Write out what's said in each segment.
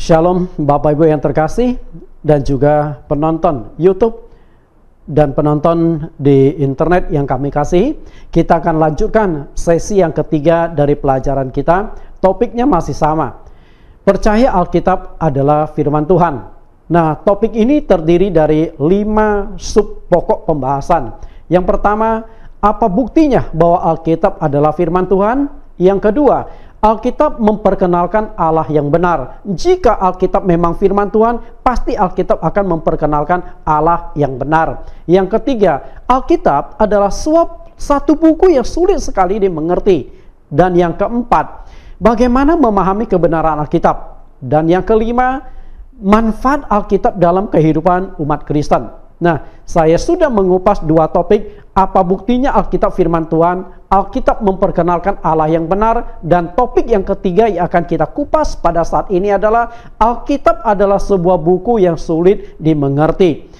Shalom Bapak Ibu yang terkasih dan juga penonton YouTube dan penonton di internet yang kami kasih. Kita akan lanjutkan sesi yang ketiga dari pelajaran kita. Topiknya masih sama, Percaya Alkitab adalah firman Tuhan. Nah, topik ini terdiri dari lima sub pokok pembahasan. Yang pertama, apa buktinya bahwa Alkitab adalah firman Tuhan? Yang kedua, Alkitab memperkenalkan Allah yang benar. Jika Alkitab memang firman Tuhan, pasti Alkitab akan memperkenalkan Allah yang benar. Yang ketiga, Alkitab adalah suap satu buku yang sulit sekali dimengerti. Dan yang keempat, bagaimana memahami kebenaran Alkitab. Dan yang kelima, manfaat Alkitab dalam kehidupan umat Kristen. Nah, saya sudah mengupas dua topik, apa buktinya Alkitab firman Tuhan, Alkitab memperkenalkan Allah yang benar, dan topik yang ketiga yang akan kita kupas pada saat ini adalah Alkitab adalah sebuah buku yang sulit dimengerti.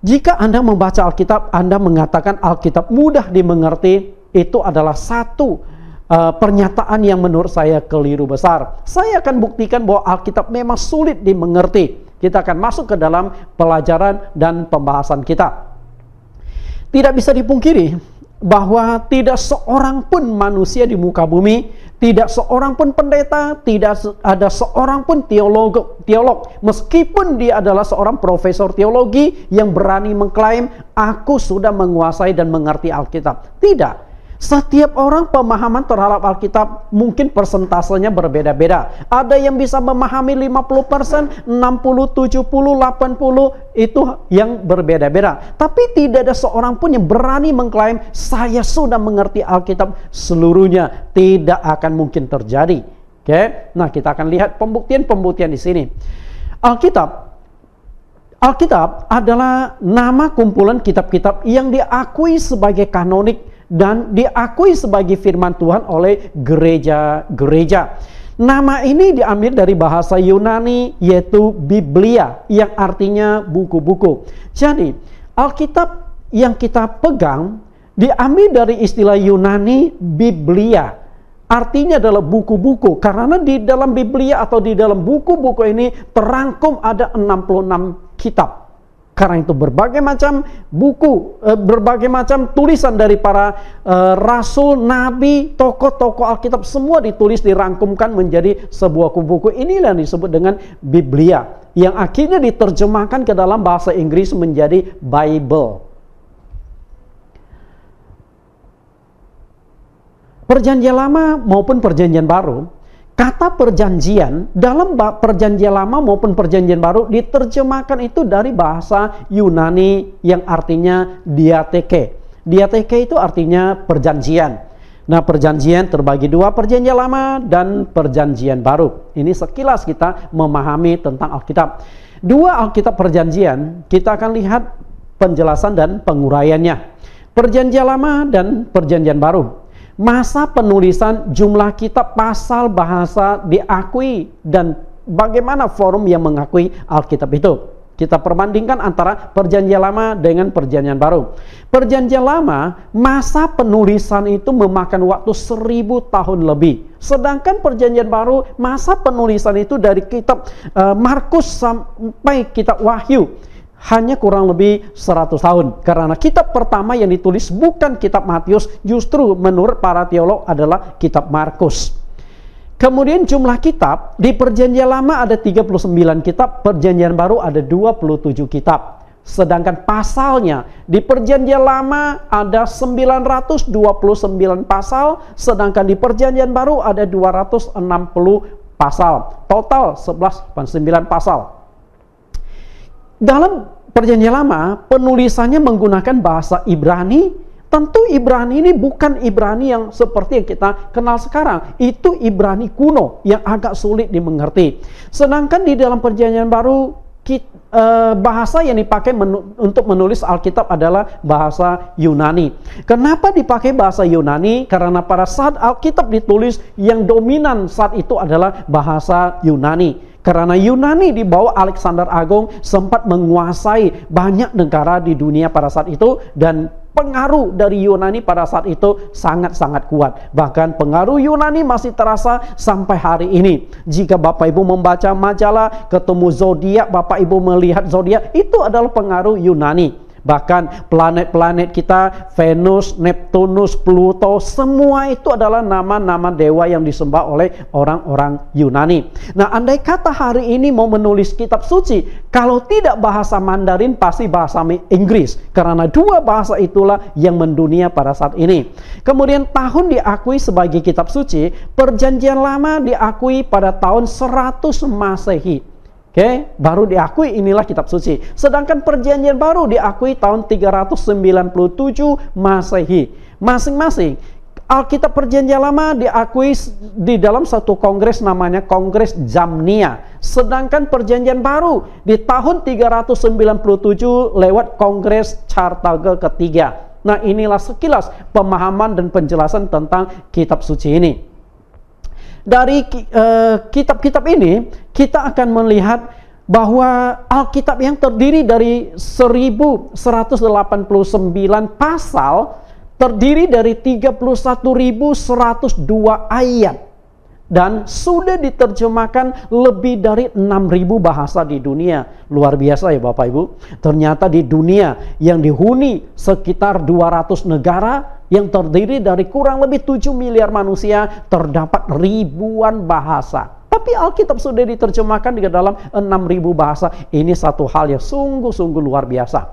Jika Anda membaca Alkitab, Anda mengatakan Alkitab mudah dimengerti, itu adalah satu uh, pernyataan yang menurut saya keliru besar. Saya akan buktikan bahwa Alkitab memang sulit dimengerti. Kita akan masuk ke dalam pelajaran dan pembahasan kita. Tidak bisa dipungkiri bahwa tidak seorang pun manusia di muka bumi, tidak seorang pun pendeta, tidak ada seorang pun teolog, teolog meskipun dia adalah seorang profesor teologi yang berani mengklaim aku sudah menguasai dan mengerti Alkitab. Tidak, setiap orang pemahaman terhadap Alkitab mungkin persentasenya berbeda-beda. Ada yang bisa memahami 50%, 60, 70, 80 itu yang berbeda-beda. Tapi tidak ada seorang pun yang berani mengklaim saya sudah mengerti Alkitab seluruhnya. Tidak akan mungkin terjadi. Oke. Okay? Nah, kita akan lihat pembuktian-pembuktian di sini. Alkitab Alkitab adalah nama kumpulan kitab-kitab yang diakui sebagai kanonik dan diakui sebagai firman Tuhan oleh gereja-gereja. Nama ini diambil dari bahasa Yunani yaitu Biblia yang artinya buku-buku. Jadi Alkitab yang kita pegang diambil dari istilah Yunani Biblia. Artinya adalah buku-buku karena di dalam Biblia atau di dalam buku-buku ini terangkum ada 66 kitab. Karena itu berbagai macam buku, eh, berbagai macam tulisan dari para eh, rasul, nabi, tokoh-tokoh Alkitab semua ditulis dirangkumkan menjadi sebuah buku. Inilah yang disebut dengan Biblia yang akhirnya diterjemahkan ke dalam bahasa Inggris menjadi Bible. Perjanjian Lama maupun Perjanjian Baru kata perjanjian dalam perjanjian lama maupun perjanjian baru diterjemahkan itu dari bahasa Yunani yang artinya diateke. Diateke itu artinya perjanjian. Nah, perjanjian terbagi dua, perjanjian lama dan perjanjian baru. Ini sekilas kita memahami tentang Alkitab. Dua Alkitab perjanjian, kita akan lihat penjelasan dan penguraiannya. Perjanjian lama dan perjanjian baru. Masa penulisan jumlah kitab pasal bahasa diakui dan bagaimana forum yang mengakui Alkitab itu? Kita perbandingkan antara perjanjian lama dengan perjanjian baru. Perjanjian lama, masa penulisan itu memakan waktu seribu tahun lebih. Sedangkan perjanjian baru, masa penulisan itu dari kitab uh, Markus sampai kitab Wahyu hanya kurang lebih 100 tahun. Karena kitab pertama yang ditulis bukan kitab Matius, justru menurut para teolog adalah kitab Markus. Kemudian jumlah kitab di perjanjian lama ada 39 kitab, perjanjian baru ada 27 kitab. Sedangkan pasalnya di perjanjian lama ada 929 pasal, sedangkan di perjanjian baru ada 260 pasal. Total 11 9 pasal dalam perjanjian lama penulisannya menggunakan bahasa Ibrani Tentu Ibrani ini bukan Ibrani yang seperti yang kita kenal sekarang. Itu Ibrani kuno yang agak sulit dimengerti. Sedangkan di dalam perjanjian baru eh, bahasa yang dipakai untuk menulis Alkitab adalah bahasa Yunani. Kenapa dipakai bahasa Yunani? Karena pada saat Alkitab ditulis yang dominan saat itu adalah bahasa Yunani. Karena Yunani di bawah Alexander Agung sempat menguasai banyak negara di dunia pada saat itu dan pengaruh dari Yunani pada saat itu sangat-sangat kuat. Bahkan pengaruh Yunani masih terasa sampai hari ini. Jika Bapak Ibu membaca majalah, ketemu zodiak, Bapak Ibu melihat zodiak, itu adalah pengaruh Yunani. Bahkan planet-planet kita, Venus, Neptunus, Pluto, semua itu adalah nama-nama dewa yang disembah oleh orang-orang Yunani. Nah, andai kata hari ini mau menulis kitab suci, kalau tidak bahasa Mandarin pasti bahasa Inggris karena dua bahasa itulah yang mendunia pada saat ini. Kemudian tahun diakui sebagai kitab suci, perjanjian lama diakui pada tahun 100 Masehi okay? baru diakui inilah kitab suci. Sedangkan perjanjian baru diakui tahun 397 Masehi. Masing-masing Alkitab Perjanjian Lama diakui di dalam satu kongres namanya Kongres Jamnia. Sedangkan Perjanjian Baru di tahun 397 lewat Kongres Chartage ketiga. Nah inilah sekilas pemahaman dan penjelasan tentang kitab suci ini dari eh, kitab-kitab uh, ini kita akan melihat bahwa Alkitab yang terdiri dari 1189 pasal terdiri dari 31.102 ayat dan sudah diterjemahkan lebih dari 6.000 bahasa di dunia. Luar biasa ya Bapak Ibu. Ternyata di dunia yang dihuni sekitar 200 negara yang terdiri dari kurang lebih 7 miliar manusia terdapat ribuan bahasa. Tapi Alkitab sudah diterjemahkan ke dalam 6000 bahasa. Ini satu hal yang sungguh-sungguh luar biasa.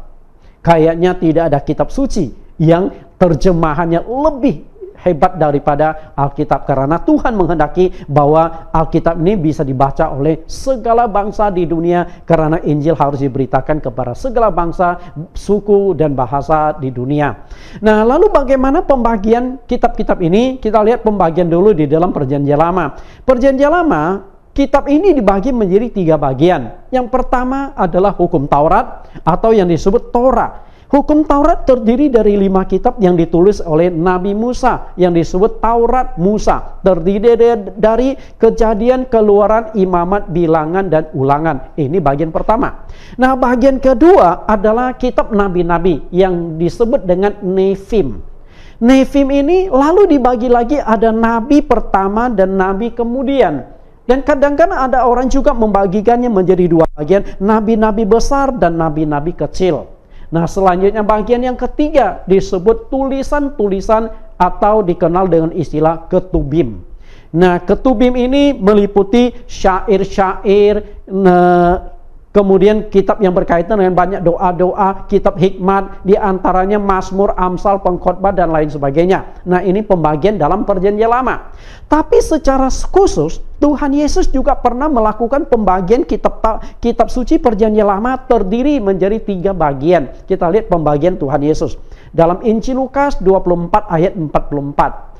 Kayaknya tidak ada kitab suci yang terjemahannya lebih hebat daripada Alkitab karena Tuhan menghendaki bahwa Alkitab ini bisa dibaca oleh segala bangsa di dunia karena Injil harus diberitakan kepada segala bangsa, suku dan bahasa di dunia. Nah, lalu bagaimana pembagian kitab-kitab ini? Kita lihat pembagian dulu di dalam Perjanjian Lama. Perjanjian Lama Kitab ini dibagi menjadi tiga bagian. Yang pertama adalah hukum Taurat atau yang disebut Torah Hukum Taurat terdiri dari lima kitab yang ditulis oleh Nabi Musa yang disebut Taurat Musa. Terdiri dari kejadian, keluaran, imamat, bilangan, dan ulangan. Ini bagian pertama. Nah bagian kedua adalah kitab Nabi-Nabi yang disebut dengan Nefim. Nefim ini lalu dibagi lagi ada Nabi pertama dan Nabi kemudian. Dan kadang-kadang ada orang juga membagikannya menjadi dua bagian, nabi-nabi besar dan nabi-nabi kecil. Nah, selanjutnya bagian yang ketiga disebut tulisan-tulisan atau dikenal dengan istilah ketubim. Nah, ketubim ini meliputi syair-syair, Kemudian kitab yang berkaitan dengan banyak doa-doa, kitab hikmat, diantaranya Mazmur, Amsal, Pengkhotbah, dan lain sebagainya. Nah ini pembagian dalam perjanjian lama. Tapi secara khusus, Tuhan Yesus juga pernah melakukan pembagian kitab kitab suci perjanjian lama terdiri menjadi tiga bagian. Kita lihat pembagian Tuhan Yesus. Dalam Injil Lukas 24 ayat 44.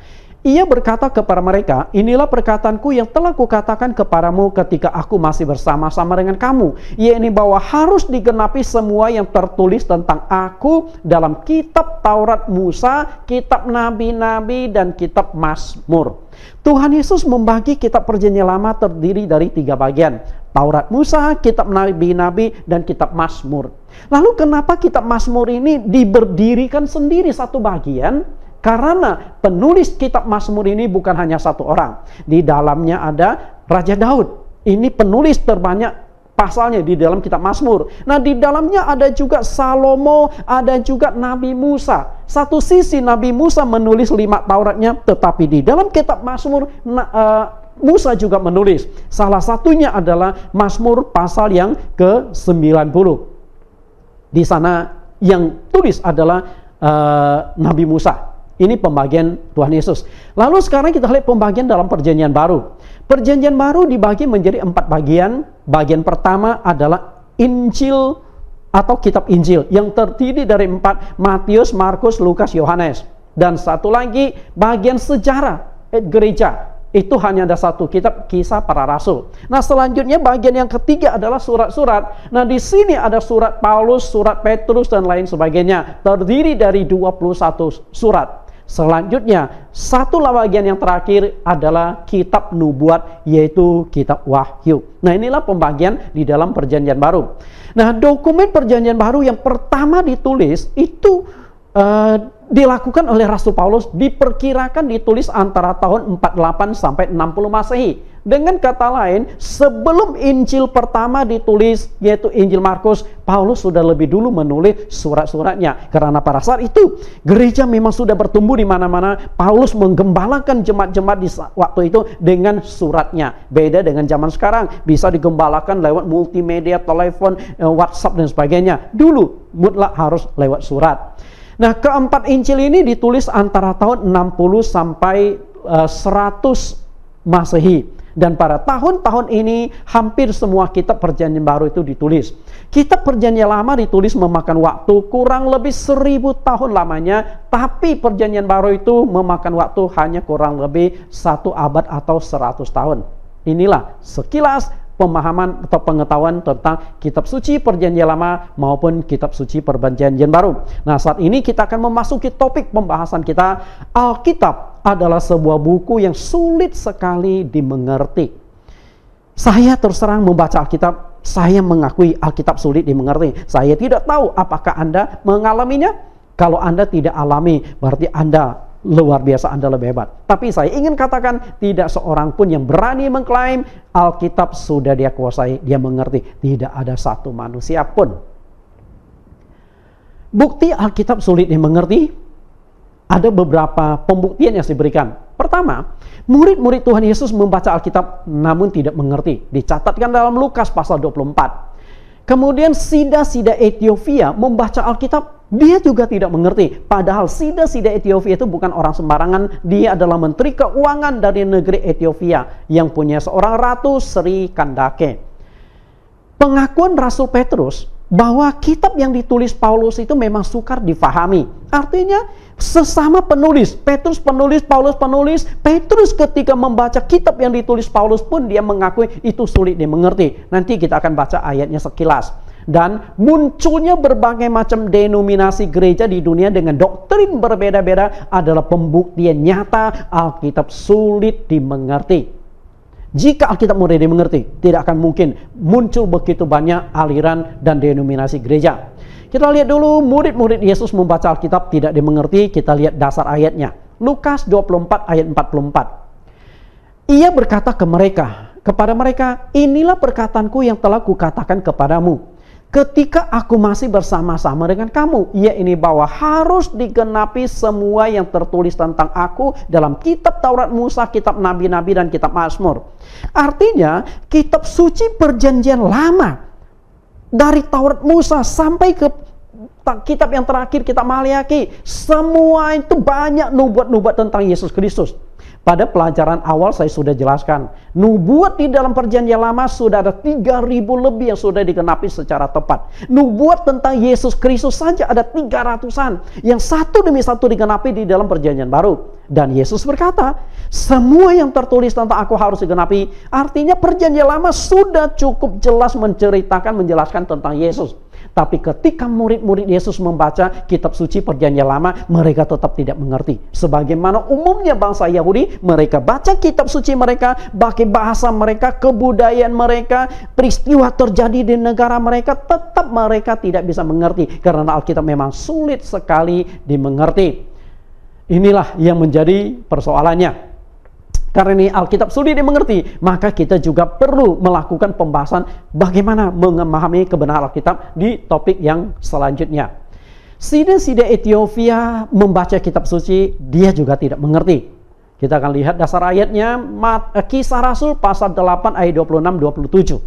Ia berkata kepada mereka, inilah perkataanku yang telah kukatakan kepadamu ketika aku masih bersama-sama dengan kamu, Ia ini bahwa harus digenapi semua yang tertulis tentang aku dalam kitab Taurat Musa, kitab Nabi-Nabi, dan kitab Mazmur. Tuhan Yesus membagi kitab perjanjian lama terdiri dari tiga bagian. Taurat Musa, kitab Nabi-Nabi, dan kitab Mazmur. Lalu kenapa kitab Mazmur ini diberdirikan sendiri satu bagian? Karena penulis kitab Mazmur ini bukan hanya satu orang. Di dalamnya ada Raja Daud. Ini penulis terbanyak pasalnya di dalam kitab Mazmur. Nah, di dalamnya ada juga Salomo, ada juga Nabi Musa. Satu sisi Nabi Musa menulis lima Tauratnya, tetapi di dalam kitab Mazmur na, uh, Musa juga menulis. Salah satunya adalah Mazmur pasal yang ke-90. Di sana yang tulis adalah uh, Nabi Musa. Ini pembagian Tuhan Yesus. Lalu sekarang kita lihat pembagian dalam perjanjian baru. Perjanjian baru dibagi menjadi empat bagian. Bagian pertama adalah Injil atau kitab Injil yang terdiri dari empat Matius, Markus, Lukas, Yohanes. Dan satu lagi bagian sejarah eh, gereja itu hanya ada satu kitab kisah para rasul. Nah selanjutnya bagian yang ketiga adalah surat-surat. Nah di sini ada surat Paulus, surat Petrus dan lain sebagainya. Terdiri dari 21 surat. Selanjutnya, satu bagian yang terakhir adalah kitab nubuat yaitu kitab wahyu. Nah, inilah pembagian di dalam perjanjian baru. Nah, dokumen perjanjian baru yang pertama ditulis itu uh, dilakukan oleh Rasul Paulus diperkirakan ditulis antara tahun 48 sampai 60 Masehi. Dengan kata lain, sebelum Injil pertama ditulis, yaitu Injil Markus, Paulus sudah lebih dulu menulis surat-suratnya. Karena pada saat itu, gereja memang sudah bertumbuh di mana-mana. Paulus menggembalakan jemaat-jemaat di waktu itu dengan suratnya. Beda dengan zaman sekarang, bisa digembalakan lewat multimedia, telepon, eh, WhatsApp, dan sebagainya. Dulu, mutlak harus lewat surat. Nah, keempat Injil ini ditulis antara tahun 60 sampai 100 eh, Masehi. Dan pada tahun-tahun ini hampir semua kitab perjanjian baru itu ditulis. Kitab perjanjian lama ditulis memakan waktu kurang lebih seribu tahun lamanya. Tapi perjanjian baru itu memakan waktu hanya kurang lebih satu abad atau seratus tahun. Inilah sekilas pemahaman atau pengetahuan tentang kitab suci perjanjian lama maupun kitab suci perjanjian baru. Nah saat ini kita akan memasuki topik pembahasan kita Alkitab adalah sebuah buku yang sulit sekali dimengerti. Saya terserang membaca Alkitab, saya mengakui Alkitab sulit dimengerti. Saya tidak tahu apakah Anda mengalaminya. Kalau Anda tidak alami, berarti Anda luar biasa Anda lebih hebat. Tapi saya ingin katakan tidak seorang pun yang berani mengklaim Alkitab sudah dia kuasai, dia mengerti. Tidak ada satu manusia pun. Bukti Alkitab sulit dimengerti ada beberapa pembuktian yang diberikan. Pertama, murid-murid Tuhan Yesus membaca Alkitab namun tidak mengerti. Dicatatkan dalam Lukas pasal 24. Kemudian sida-sida Ethiopia membaca Alkitab, dia juga tidak mengerti. Padahal sida-sida Ethiopia itu bukan orang sembarangan, dia adalah menteri keuangan dari negeri Ethiopia yang punya seorang ratu Sri Kandake. Pengakuan Rasul Petrus bahwa kitab yang ditulis Paulus itu memang sukar difahami. Artinya sesama penulis, Petrus penulis, Paulus penulis, Petrus ketika membaca kitab yang ditulis Paulus pun dia mengakui itu sulit dimengerti. Nanti kita akan baca ayatnya sekilas. Dan munculnya berbagai macam denominasi gereja di dunia dengan doktrin berbeda-beda adalah pembuktian nyata Alkitab sulit dimengerti. Jika Alkitab murid dimengerti, tidak akan mungkin muncul begitu banyak aliran dan denominasi gereja. Kita lihat dulu murid-murid Yesus membaca Alkitab tidak dimengerti, kita lihat dasar ayatnya. Lukas 24 ayat 44. Ia berkata ke mereka, kepada mereka, inilah perkataanku yang telah kukatakan kepadamu, ketika aku masih bersama-sama dengan kamu. Ia ya ini bahwa harus digenapi semua yang tertulis tentang aku dalam kitab Taurat Musa, kitab Nabi-Nabi, dan kitab Mazmur. Artinya kitab suci perjanjian lama dari Taurat Musa sampai ke kitab yang terakhir kita Maliaki semua itu banyak nubuat-nubuat tentang Yesus Kristus pada pelajaran awal saya sudah jelaskan nubuat di dalam perjanjian lama sudah ada 3000 lebih yang sudah digenapi secara tepat nubuat tentang Yesus Kristus saja ada 300an yang satu demi satu digenapi di dalam perjanjian baru dan Yesus berkata semua yang tertulis tentang aku harus digenapi artinya perjanjian lama sudah cukup jelas menceritakan menjelaskan tentang Yesus tapi ketika murid-murid Yesus membaca kitab suci perjanjian lama, mereka tetap tidak mengerti. Sebagaimana umumnya bangsa Yahudi, mereka baca kitab suci mereka, pakai bahasa mereka, kebudayaan mereka, peristiwa terjadi di negara mereka, tetap mereka tidak bisa mengerti. Karena Alkitab memang sulit sekali dimengerti. Inilah yang menjadi persoalannya. Karena ini Alkitab sulit dimengerti, maka kita juga perlu melakukan pembahasan bagaimana memahami kebenaran Alkitab di topik yang selanjutnya. Sida-sida Ethiopia membaca kitab suci, dia juga tidak mengerti. Kita akan lihat dasar ayatnya, eh, kisah Rasul pasal 8 ayat 26-27.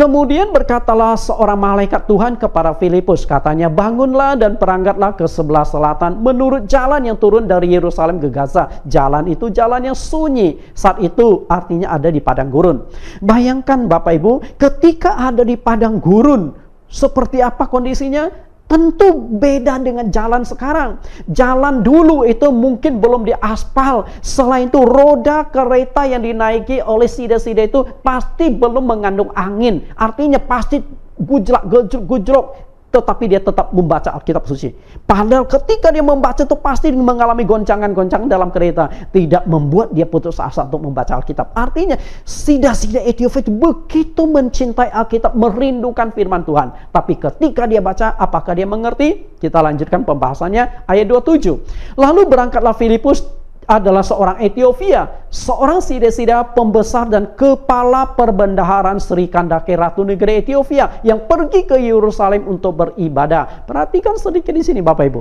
Kemudian berkatalah seorang malaikat Tuhan kepada Filipus, katanya, "Bangunlah dan perangkatlah ke sebelah selatan menurut jalan yang turun dari Yerusalem ke Gaza. Jalan itu jalan yang sunyi. Saat itu artinya ada di padang gurun." Bayangkan Bapak Ibu, ketika ada di padang gurun, seperti apa kondisinya? Tentu beda dengan jalan sekarang. Jalan dulu itu mungkin belum diaspal. Selain itu roda kereta yang dinaiki oleh sida-sida itu pasti belum mengandung angin. Artinya pasti gujrak gejruk tetapi dia tetap membaca Alkitab suci. Padahal ketika dia membaca itu pasti mengalami goncangan-goncangan dalam kereta. Tidak membuat dia putus asa untuk membaca Alkitab. Artinya, sida-sida Ethiopia itu begitu mencintai Alkitab, merindukan firman Tuhan. Tapi ketika dia baca, apakah dia mengerti? Kita lanjutkan pembahasannya ayat 27. Lalu berangkatlah Filipus adalah seorang Etiopia, seorang sida-sida pembesar dan kepala perbendaharaan Sri Kandake Ratu Negeri Etiopia yang pergi ke Yerusalem untuk beribadah. Perhatikan sedikit di sini Bapak Ibu.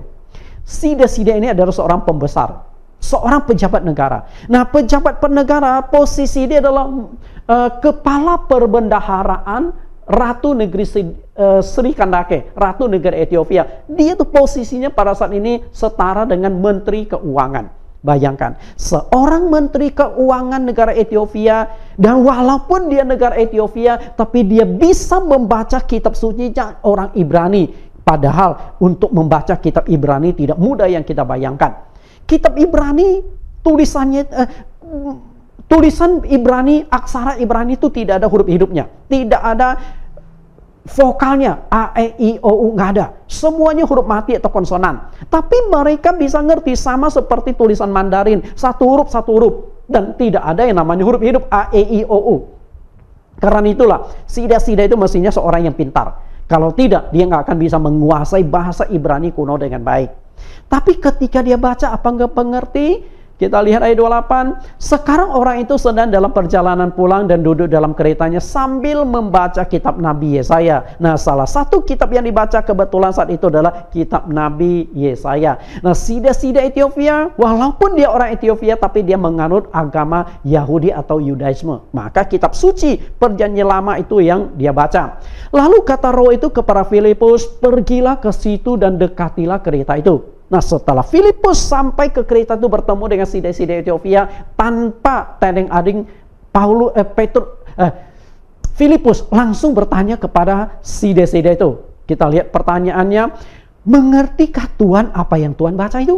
Sida-sida ini adalah seorang pembesar, seorang pejabat negara. Nah, pejabat negara posisi dia adalah uh, kepala perbendaharaan ratu negeri eh, Sri Kandake, ratu negeri Etiopia. Dia itu posisinya pada saat ini setara dengan menteri keuangan. Bayangkan, seorang menteri keuangan negara Ethiopia dan walaupun dia negara Ethiopia, tapi dia bisa membaca kitab suci orang Ibrani. Padahal untuk membaca kitab Ibrani tidak mudah yang kita bayangkan. Kitab Ibrani tulisannya eh, tulisan Ibrani, aksara Ibrani itu tidak ada huruf hidupnya. Tidak ada vokalnya a e i o u nggak ada. Semuanya huruf mati atau konsonan. Tapi mereka bisa ngerti sama seperti tulisan Mandarin, satu huruf satu huruf dan tidak ada yang namanya huruf hidup a e i o u. Karena itulah sida-sida itu mestinya seorang yang pintar. Kalau tidak, dia nggak akan bisa menguasai bahasa Ibrani kuno dengan baik. Tapi ketika dia baca apa nggak pengerti, kita lihat ayat 28. Sekarang orang itu sedang dalam perjalanan pulang dan duduk dalam keretanya sambil membaca kitab Nabi Yesaya. Nah, salah satu kitab yang dibaca kebetulan saat itu adalah kitab Nabi Yesaya. Nah, sida-sida Ethiopia, walaupun dia orang Ethiopia tapi dia menganut agama Yahudi atau Yudaisme. Maka kitab suci perjanjian lama itu yang dia baca. Lalu kata roh itu kepada Filipus, pergilah ke situ dan dekatilah kereta itu. Nah setelah Filipus sampai ke kereta itu bertemu dengan Sidai-Sidai Ethiopia tanpa tanding ading Paulus eh, Petrus eh, Filipus langsung bertanya kepada Sidai-Sidai itu. Kita lihat pertanyaannya, mengertikah Tuhan apa yang Tuhan baca itu?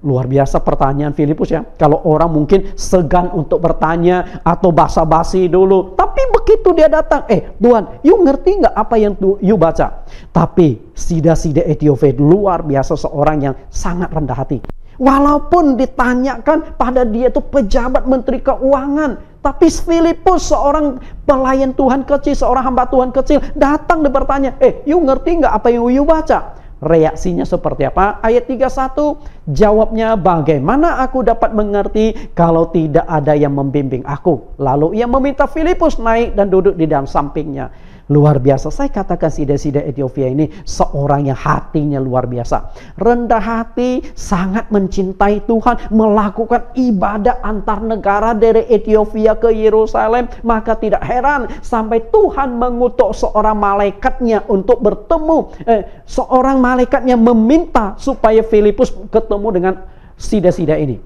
Luar biasa pertanyaan Filipus ya. Kalau orang mungkin segan untuk bertanya atau basa-basi dulu. Tapi Begitu dia datang, eh Tuhan, you ngerti nggak apa yang tu, you baca? Tapi Sida-Sida Etiope luar biasa seorang yang sangat rendah hati. Walaupun ditanyakan pada dia itu pejabat menteri keuangan. Tapi Filipus seorang pelayan Tuhan kecil, seorang hamba Tuhan kecil datang dan bertanya, eh you ngerti nggak apa yang you baca? reaksinya seperti apa? Ayat 31 jawabnya bagaimana aku dapat mengerti kalau tidak ada yang membimbing aku? Lalu ia meminta Filipus naik dan duduk di dalam sampingnya. Luar biasa. Saya katakan sida-sida Ethiopia ini seorang yang hatinya luar biasa. Rendah hati, sangat mencintai Tuhan, melakukan ibadah antar negara dari Ethiopia ke Yerusalem. Maka tidak heran sampai Tuhan mengutuk seorang malaikatnya untuk bertemu. Eh, seorang malaikatnya meminta supaya Filipus ketemu dengan sida-sida ini.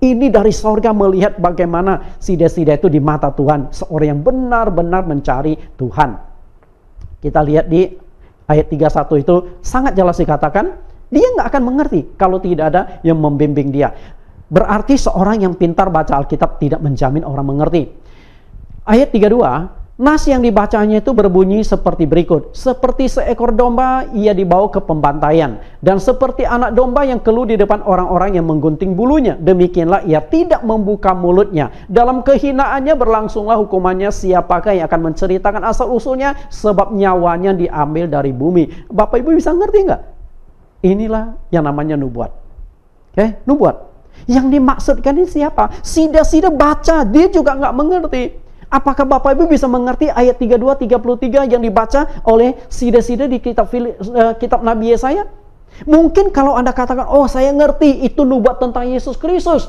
Ini dari sorga melihat bagaimana sida-sida itu di mata Tuhan. Seorang yang benar-benar mencari Tuhan. Kita lihat di ayat 31 itu sangat jelas dikatakan, dia nggak akan mengerti kalau tidak ada yang membimbing dia. Berarti seorang yang pintar baca Alkitab tidak menjamin orang mengerti. Ayat 32, Nas yang dibacanya itu berbunyi seperti berikut. Seperti seekor domba ia dibawa ke pembantaian. Dan seperti anak domba yang keluh di depan orang-orang yang menggunting bulunya. Demikianlah ia tidak membuka mulutnya. Dalam kehinaannya berlangsunglah hukumannya siapakah yang akan menceritakan asal-usulnya. Sebab nyawanya diambil dari bumi. Bapak Ibu bisa ngerti nggak? Inilah yang namanya nubuat. Oke, eh, okay? nubuat. Yang dimaksudkan ini siapa? Sida-sida baca, dia juga nggak mengerti. Apakah Bapak Ibu bisa mengerti ayat 32 33 yang dibaca oleh sida-sida di kitab eh, kitab Nabi Yesaya? Mungkin kalau Anda katakan, "Oh, saya ngerti, itu nubuat tentang Yesus Kristus."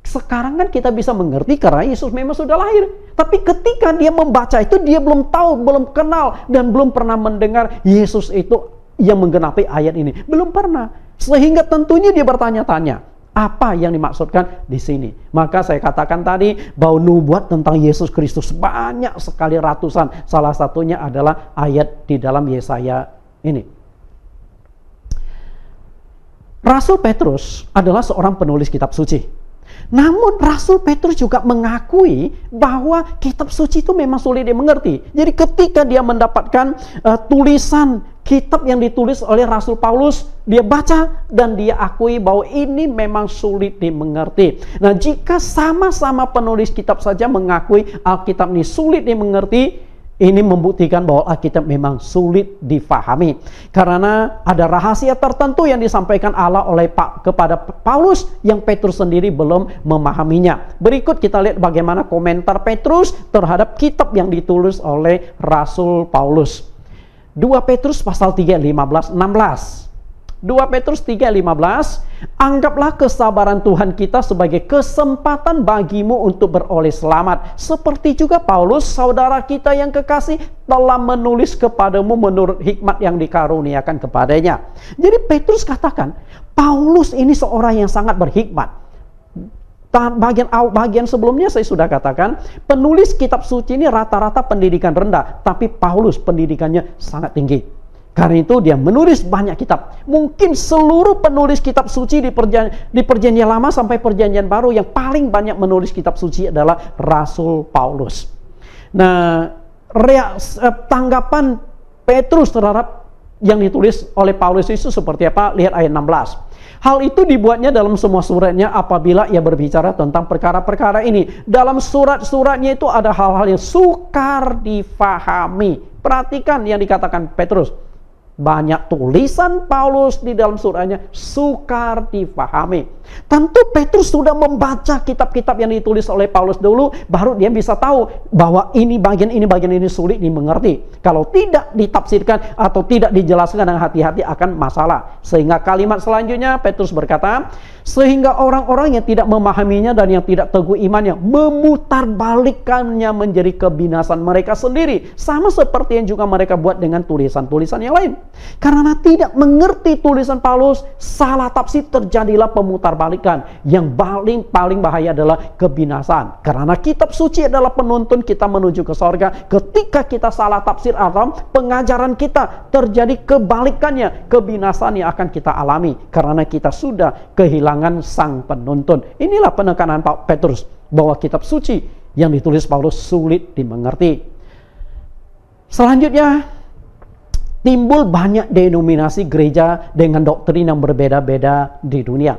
Sekarang kan kita bisa mengerti karena Yesus memang sudah lahir. Tapi ketika dia membaca itu dia belum tahu, belum kenal dan belum pernah mendengar Yesus itu yang menggenapi ayat ini. Belum pernah. Sehingga tentunya dia bertanya-tanya. Apa yang dimaksudkan di sini? Maka saya katakan tadi bahwa nubuat tentang Yesus Kristus banyak sekali ratusan. Salah satunya adalah ayat di dalam Yesaya ini. Rasul Petrus adalah seorang penulis kitab suci. Namun Rasul Petrus juga mengakui bahwa kitab suci itu memang sulit dimengerti. Jadi ketika dia mendapatkan uh, tulisan kitab yang ditulis oleh Rasul Paulus, dia baca dan dia akui bahwa ini memang sulit dimengerti. Nah, jika sama-sama penulis kitab saja mengakui Alkitab ini sulit dimengerti, ini membuktikan bahwa Alkitab memang sulit difahami karena ada rahasia tertentu yang disampaikan Allah oleh Pak kepada Paulus yang Petrus sendiri belum memahaminya. Berikut kita lihat bagaimana komentar Petrus terhadap kitab yang ditulis oleh Rasul Paulus. 2 Petrus pasal 3 15 16. 2 Petrus 3 15 Anggaplah kesabaran Tuhan kita sebagai kesempatan bagimu untuk beroleh selamat seperti juga Paulus saudara kita yang kekasih telah menulis kepadamu menurut hikmat yang dikaruniakan kepadanya. Jadi Petrus katakan, Paulus ini seorang yang sangat berhikmat bagian bagian sebelumnya saya sudah katakan, penulis kitab suci ini rata-rata pendidikan rendah, tapi Paulus pendidikannya sangat tinggi. Karena itu dia menulis banyak kitab. Mungkin seluruh penulis kitab suci di, perjan di perjanjian lama sampai perjanjian baru yang paling banyak menulis kitab suci adalah Rasul Paulus. Nah, reaks, eh, tanggapan Petrus terhadap yang ditulis oleh Paulus itu seperti apa? Lihat ayat 16. Hal itu dibuatnya dalam semua suratnya apabila ia berbicara tentang perkara-perkara ini. Dalam surat-suratnya itu ada hal-hal yang sukar difahami. Perhatikan yang dikatakan Petrus banyak tulisan Paulus di dalam suratnya sukar dipahami. Tentu Petrus sudah membaca kitab-kitab yang ditulis oleh Paulus dulu, baru dia bisa tahu bahwa ini bagian ini bagian ini sulit dimengerti. Kalau tidak ditafsirkan atau tidak dijelaskan dengan hati-hati akan masalah. Sehingga kalimat selanjutnya Petrus berkata, sehingga orang-orang yang tidak memahaminya dan yang tidak teguh imannya memutarbalikannya menjadi kebinasan mereka sendiri, sama seperti yang juga mereka buat dengan tulisan-tulisan yang lain. Karena tidak mengerti tulisan Paulus, salah tafsir terjadilah pemutarbalikan. Yang paling paling bahaya adalah kebinasaan. Karena kitab suci adalah penuntun kita menuju ke sorga. Ketika kita salah tafsir alam pengajaran kita terjadi kebalikannya, kebinasaan yang akan kita alami. Karena kita sudah kehilangan sang penuntun. Inilah penekanan Pak Petrus bahwa kitab suci yang ditulis Paulus sulit dimengerti. Selanjutnya, timbul banyak denominasi gereja dengan doktrin yang berbeda-beda di dunia.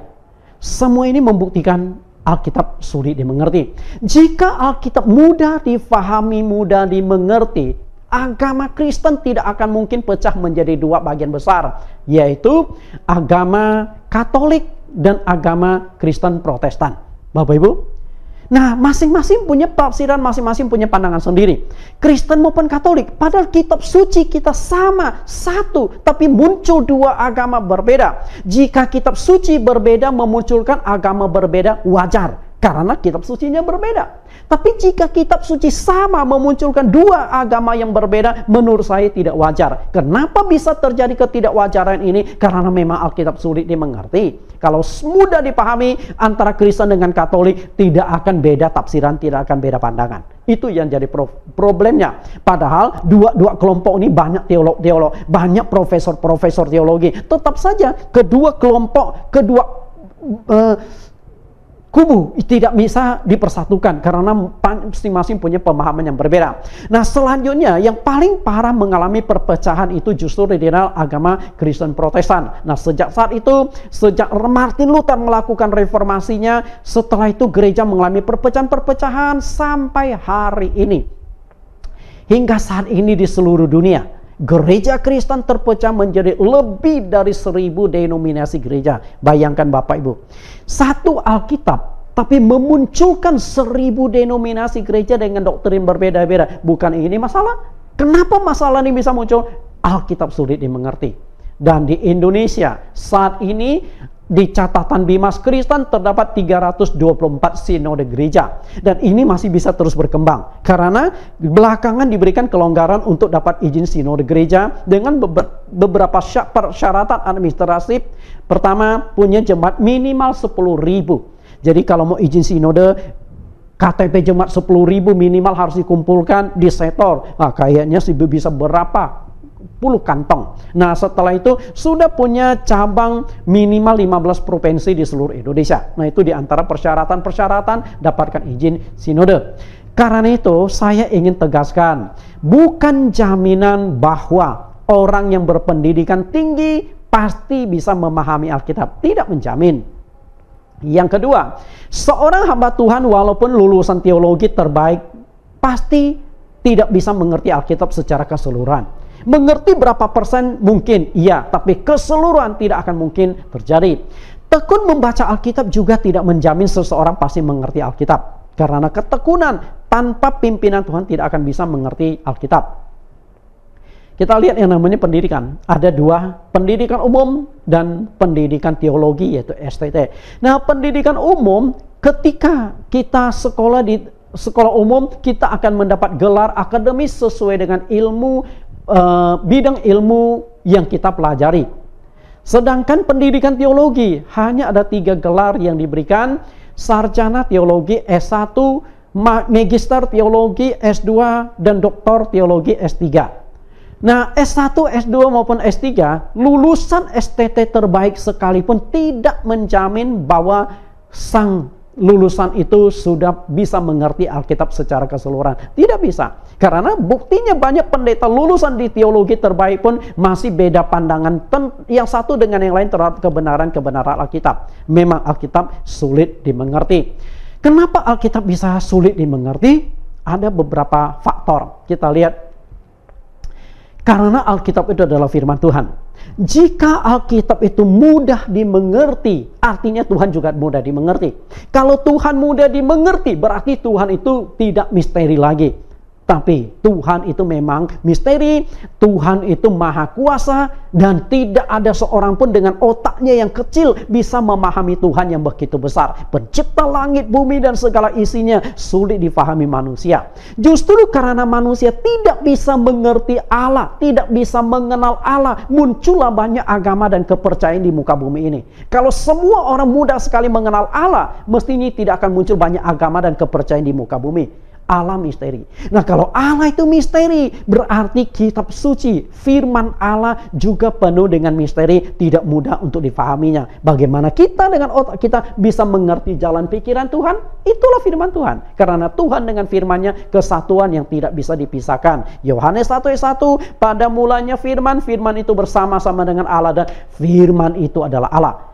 Semua ini membuktikan Alkitab sulit dimengerti. Jika Alkitab mudah difahami, mudah dimengerti, agama Kristen tidak akan mungkin pecah menjadi dua bagian besar, yaitu agama Katolik dan agama Kristen Protestan. Bapak Ibu, Nah, masing-masing punya tafsiran, masing-masing punya pandangan sendiri. Kristen maupun Katolik, padahal kitab suci kita sama, satu, tapi muncul dua agama berbeda. Jika kitab suci berbeda memunculkan agama berbeda, wajar. Karena kitab sucinya berbeda. Tapi jika kitab suci sama memunculkan dua agama yang berbeda, menurut saya tidak wajar. Kenapa bisa terjadi ketidakwajaran ini? Karena memang Alkitab sulit dimengerti. Kalau mudah dipahami antara Kristen dengan Katolik, tidak akan beda tafsiran, tidak akan beda pandangan. Itu yang jadi problemnya. Padahal dua-dua kelompok ini banyak teolog-teolog, banyak profesor-profesor teologi. Tetap saja kedua kelompok, kedua... Uh, kubu tidak bisa dipersatukan karena masing-masing punya pemahaman yang berbeda. Nah, selanjutnya yang paling parah mengalami perpecahan itu justru di dalam agama Kristen Protestan. Nah, sejak saat itu sejak Martin Luther melakukan reformasinya, setelah itu gereja mengalami perpecahan-perpecahan sampai hari ini. Hingga saat ini di seluruh dunia gereja Kristen terpecah menjadi lebih dari seribu denominasi gereja. Bayangkan Bapak Ibu. Satu Alkitab tapi memunculkan seribu denominasi gereja dengan doktrin berbeda-beda. Bukan ini masalah. Kenapa masalah ini bisa muncul? Alkitab sulit dimengerti. Dan di Indonesia saat ini di catatan Bimas Kristen terdapat 324 sinode gereja. Dan ini masih bisa terus berkembang. Karena belakangan diberikan kelonggaran untuk dapat izin sinode gereja dengan beberapa persyaratan administrasi Pertama, punya jemaat minimal 10 ribu. Jadi kalau mau izin sinode, KTP jemaat 10 ribu minimal harus dikumpulkan di setor. Nah, kayaknya sih bisa berapa? puluh kantong. Nah setelah itu sudah punya cabang minimal 15 provinsi di seluruh Indonesia. Nah itu diantara persyaratan-persyaratan dapatkan izin sinode. Karena itu saya ingin tegaskan, bukan jaminan bahwa orang yang berpendidikan tinggi pasti bisa memahami Alkitab. Tidak menjamin. Yang kedua, seorang hamba Tuhan walaupun lulusan teologi terbaik pasti tidak bisa mengerti Alkitab secara keseluruhan. Mengerti berapa persen mungkin, iya, tapi keseluruhan tidak akan mungkin terjadi. Tekun membaca Alkitab juga tidak menjamin seseorang pasti mengerti Alkitab. Karena ketekunan tanpa pimpinan Tuhan tidak akan bisa mengerti Alkitab. Kita lihat yang namanya pendidikan. Ada dua, pendidikan umum dan pendidikan teologi yaitu STT. Nah, pendidikan umum ketika kita sekolah di sekolah umum kita akan mendapat gelar akademis sesuai dengan ilmu uh, bidang ilmu yang kita pelajari. Sedangkan pendidikan teologi hanya ada tiga gelar yang diberikan, sarjana teologi S1, magister teologi S2, dan doktor teologi S3. Nah, S1, S2 maupun S3, lulusan STT terbaik sekalipun tidak menjamin bahwa sang lulusan itu sudah bisa mengerti Alkitab secara keseluruhan. Tidak bisa. Karena buktinya banyak pendeta lulusan di teologi terbaik pun masih beda pandangan yang satu dengan yang lain terhadap kebenaran-kebenaran Alkitab. Memang Alkitab sulit dimengerti. Kenapa Alkitab bisa sulit dimengerti? Ada beberapa faktor. Kita lihat karena Alkitab itu adalah firman Tuhan. Jika Alkitab itu mudah dimengerti, artinya Tuhan juga mudah dimengerti. Kalau Tuhan mudah dimengerti, berarti Tuhan itu tidak misteri lagi tapi Tuhan itu memang misteri, Tuhan itu maha kuasa, dan tidak ada seorang pun dengan otaknya yang kecil bisa memahami Tuhan yang begitu besar. Pencipta langit, bumi, dan segala isinya sulit difahami manusia. Justru karena manusia tidak bisa mengerti Allah, tidak bisa mengenal Allah, muncullah banyak agama dan kepercayaan di muka bumi ini. Kalau semua orang mudah sekali mengenal Allah, mestinya tidak akan muncul banyak agama dan kepercayaan di muka bumi. Allah misteri. Nah, kalau Allah itu misteri, berarti kitab suci, firman Allah juga penuh dengan misteri, tidak mudah untuk difahaminya. Bagaimana kita dengan otak kita bisa mengerti jalan pikiran Tuhan? Itulah firman Tuhan. Karena Tuhan dengan firmannya kesatuan yang tidak bisa dipisahkan. Yohanes 1 ayat 1, pada mulanya firman, firman itu bersama-sama dengan Allah dan firman itu adalah Allah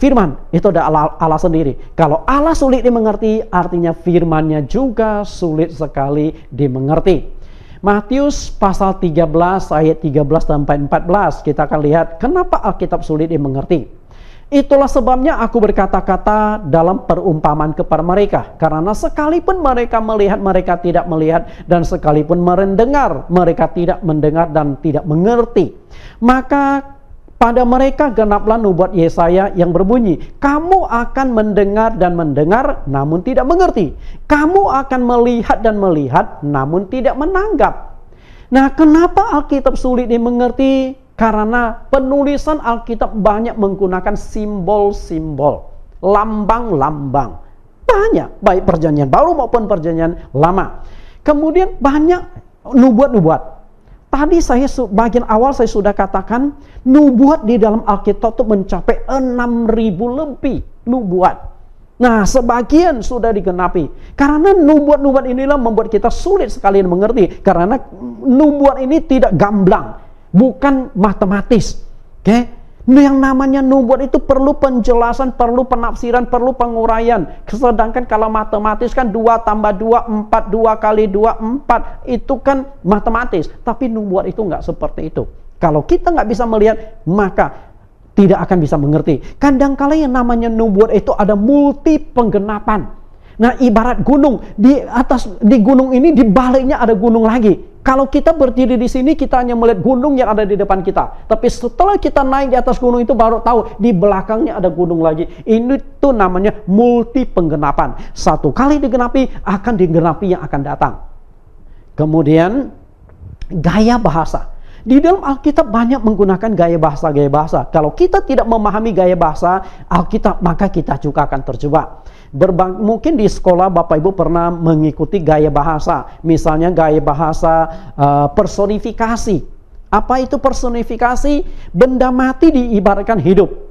firman itu ada Allah, Allah sendiri. Kalau Allah sulit dimengerti, artinya firmannya juga sulit sekali dimengerti. Matius pasal 13 ayat 13 sampai 14 kita akan lihat kenapa Alkitab sulit dimengerti. Itulah sebabnya aku berkata-kata dalam perumpamaan kepada mereka. Karena sekalipun mereka melihat, mereka tidak melihat. Dan sekalipun mendengar, mereka tidak mendengar dan tidak mengerti. Maka pada mereka genaplah nubuat Yesaya yang berbunyi, "Kamu akan mendengar dan mendengar, namun tidak mengerti. Kamu akan melihat dan melihat, namun tidak menanggap." Nah, kenapa Alkitab sulit dimengerti? Karena penulisan Alkitab banyak menggunakan simbol-simbol, lambang-lambang. Banyak, baik perjanjian baru maupun perjanjian lama. Kemudian banyak nubuat-nubuat. Tadi saya bagian awal saya sudah katakan nubuat di dalam Alkitab itu mencapai 6000 lebih nubuat. Nah, sebagian sudah digenapi. Karena nubuat-nubuat inilah membuat kita sulit sekali mengerti. Karena nubuat ini tidak gamblang, bukan matematis. Oke? Okay? Nah, yang namanya nubuat itu perlu penjelasan, perlu penafsiran, perlu penguraian. Sedangkan kalau matematis kan 2 tambah 2, 4, 2 kali 2, 4. Itu kan matematis. Tapi nubuat itu nggak seperti itu. Kalau kita nggak bisa melihat, maka tidak akan bisa mengerti. Kadangkala yang namanya nubuat itu ada multi penggenapan. Nah, ibarat gunung, di atas di gunung ini di baliknya ada gunung lagi. Kalau kita berdiri di sini, kita hanya melihat gunung yang ada di depan kita. Tapi setelah kita naik di atas gunung itu baru tahu di belakangnya ada gunung lagi. Ini tuh namanya multi penggenapan. Satu kali digenapi, akan digenapi yang akan datang. Kemudian gaya bahasa. Di dalam Alkitab banyak menggunakan gaya bahasa-gaya bahasa. Kalau kita tidak memahami gaya bahasa Alkitab, maka kita juga akan terjebak. Berbang, mungkin di sekolah Bapak Ibu pernah mengikuti gaya bahasa, misalnya gaya bahasa uh, personifikasi. Apa itu personifikasi? Benda mati diibaratkan hidup.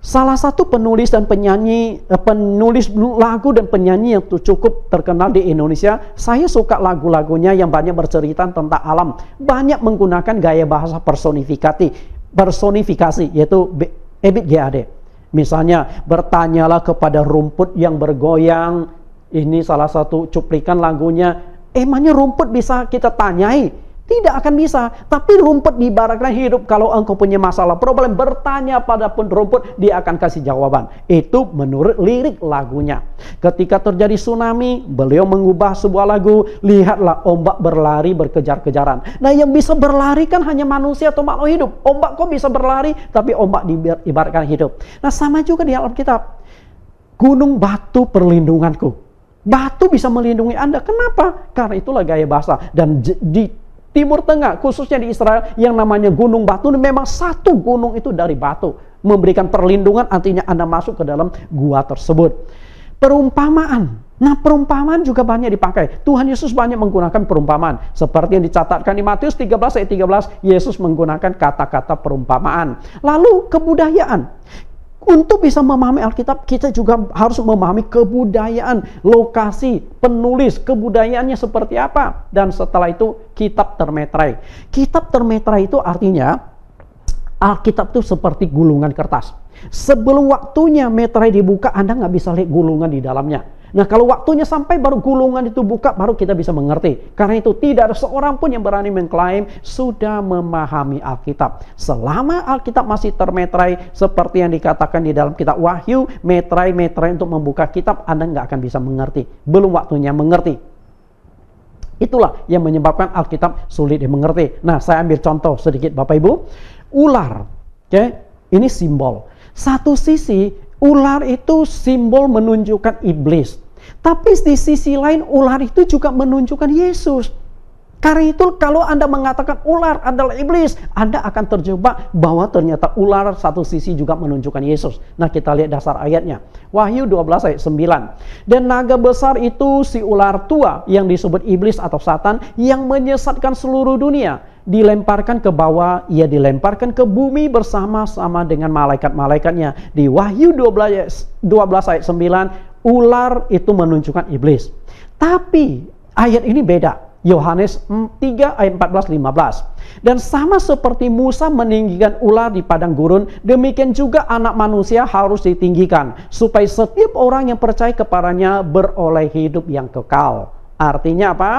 Salah satu penulis dan penyanyi, eh, penulis lagu dan penyanyi yang cukup terkenal di Indonesia, saya suka lagu-lagunya yang banyak bercerita tentang alam, banyak menggunakan gaya bahasa personifikasi, personifikasi yaitu Ebit G.A.D. Misalnya, bertanyalah kepada rumput yang bergoyang, ini salah satu cuplikan lagunya, emangnya rumput bisa kita tanyai? Tidak akan bisa. Tapi rumput di diibaratkan hidup. Kalau engkau punya masalah, problem, bertanya pada pun rumput, dia akan kasih jawaban. Itu menurut lirik lagunya. Ketika terjadi tsunami, beliau mengubah sebuah lagu, lihatlah ombak berlari berkejar-kejaran. Nah yang bisa berlari kan hanya manusia atau makhluk hidup. Ombak kok bisa berlari, tapi ombak diibaratkan hidup. Nah sama juga di alam kitab Gunung batu perlindunganku. Batu bisa melindungi Anda. Kenapa? Karena itulah gaya bahasa. Dan di Timur Tengah, khususnya di Israel, yang namanya Gunung Batu, memang satu gunung itu dari batu. Memberikan perlindungan, artinya Anda masuk ke dalam gua tersebut. Perumpamaan. Nah perumpamaan juga banyak dipakai. Tuhan Yesus banyak menggunakan perumpamaan. Seperti yang dicatatkan di Matius 13 ayat 13, Yesus menggunakan kata-kata perumpamaan. Lalu kebudayaan. Untuk bisa memahami Alkitab, kita juga harus memahami kebudayaan, lokasi, penulis, kebudayaannya seperti apa. Dan setelah itu, kitab termetrai. Kitab termetrai itu artinya Alkitab itu seperti gulungan kertas. Sebelum waktunya metrai dibuka, Anda nggak bisa lihat gulungan di dalamnya Nah, kalau waktunya sampai baru gulungan itu buka, baru kita bisa mengerti. Karena itu tidak ada seorang pun yang berani mengklaim sudah memahami Alkitab. Selama Alkitab masih termetrai seperti yang dikatakan di dalam kitab Wahyu, metrai-metrai untuk membuka kitab, Anda nggak akan bisa mengerti. Belum waktunya mengerti. Itulah yang menyebabkan Alkitab sulit dimengerti. Nah, saya ambil contoh sedikit Bapak Ibu. Ular, oke, okay? ini simbol. Satu sisi Ular itu simbol menunjukkan iblis. Tapi di sisi lain ular itu juga menunjukkan Yesus. Karena itu kalau Anda mengatakan ular adalah iblis, Anda akan terjebak bahwa ternyata ular satu sisi juga menunjukkan Yesus. Nah kita lihat dasar ayatnya. Wahyu 12 ayat 9. Dan naga besar itu si ular tua yang disebut iblis atau satan yang menyesatkan seluruh dunia. Dilemparkan ke bawah, ia dilemparkan ke bumi bersama-sama dengan malaikat-malaikatnya. Di Wahyu 12, 12 ayat 9, ular itu menunjukkan iblis. Tapi ayat ini beda Yohanes 3 ayat 14 15. Dan sama seperti Musa meninggikan ular di padang gurun, demikian juga anak manusia harus ditinggikan supaya setiap orang yang percaya kepadanya beroleh hidup yang kekal. Artinya apa?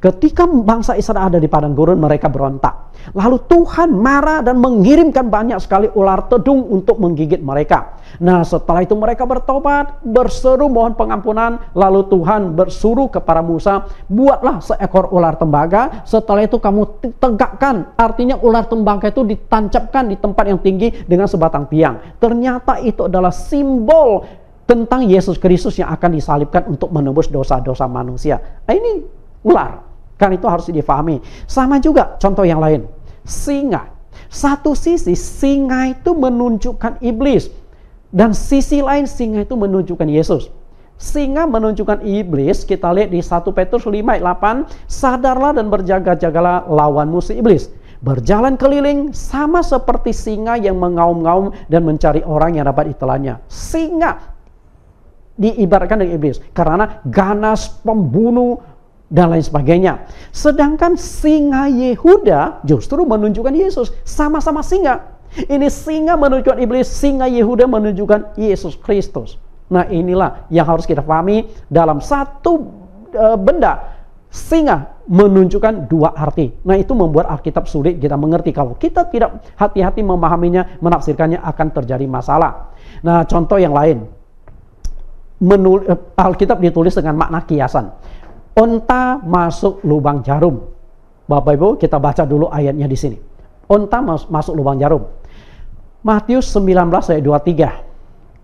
Ketika bangsa Israel ada di padang gurun, mereka berontak. Lalu Tuhan marah dan mengirimkan banyak sekali ular tedung untuk menggigit mereka. Nah, setelah itu mereka bertobat, berseru mohon pengampunan. Lalu Tuhan bersuruh kepada Musa, buatlah seekor ular tembaga. Setelah itu kamu tegakkan. Artinya ular tembaga itu ditancapkan di tempat yang tinggi dengan sebatang tiang. Ternyata itu adalah simbol tentang Yesus Kristus yang akan disalibkan untuk menebus dosa-dosa manusia. Nah, ini ular. kan itu harus difahami. Sama juga contoh yang lain. Singa. Satu sisi singa itu menunjukkan iblis. Dan sisi lain singa itu menunjukkan Yesus. Singa menunjukkan iblis, kita lihat di 1 Petrus 5 ayat 8, sadarlah dan berjaga-jagalah lawanmu si iblis. Berjalan keliling sama seperti singa yang mengaum-ngaum dan mencari orang yang dapat ditelannya. Singa diibaratkan dengan iblis karena ganas, pembunuh dan lain sebagainya. Sedangkan singa Yehuda justru menunjukkan Yesus, sama-sama singa. Ini singa menunjukkan iblis, singa Yehuda menunjukkan Yesus Kristus. Nah, inilah yang harus kita pahami dalam satu uh, benda singa menunjukkan dua arti. Nah, itu membuat Alkitab sulit kita mengerti. Kalau kita tidak hati-hati memahaminya, menafsirkannya akan terjadi masalah. Nah, contoh yang lain, menul, eh, Alkitab ditulis dengan makna kiasan. Unta masuk lubang jarum. Bapak Ibu, kita baca dulu ayatnya di sini. Unta masuk lubang jarum. Matius 19 ayat 23.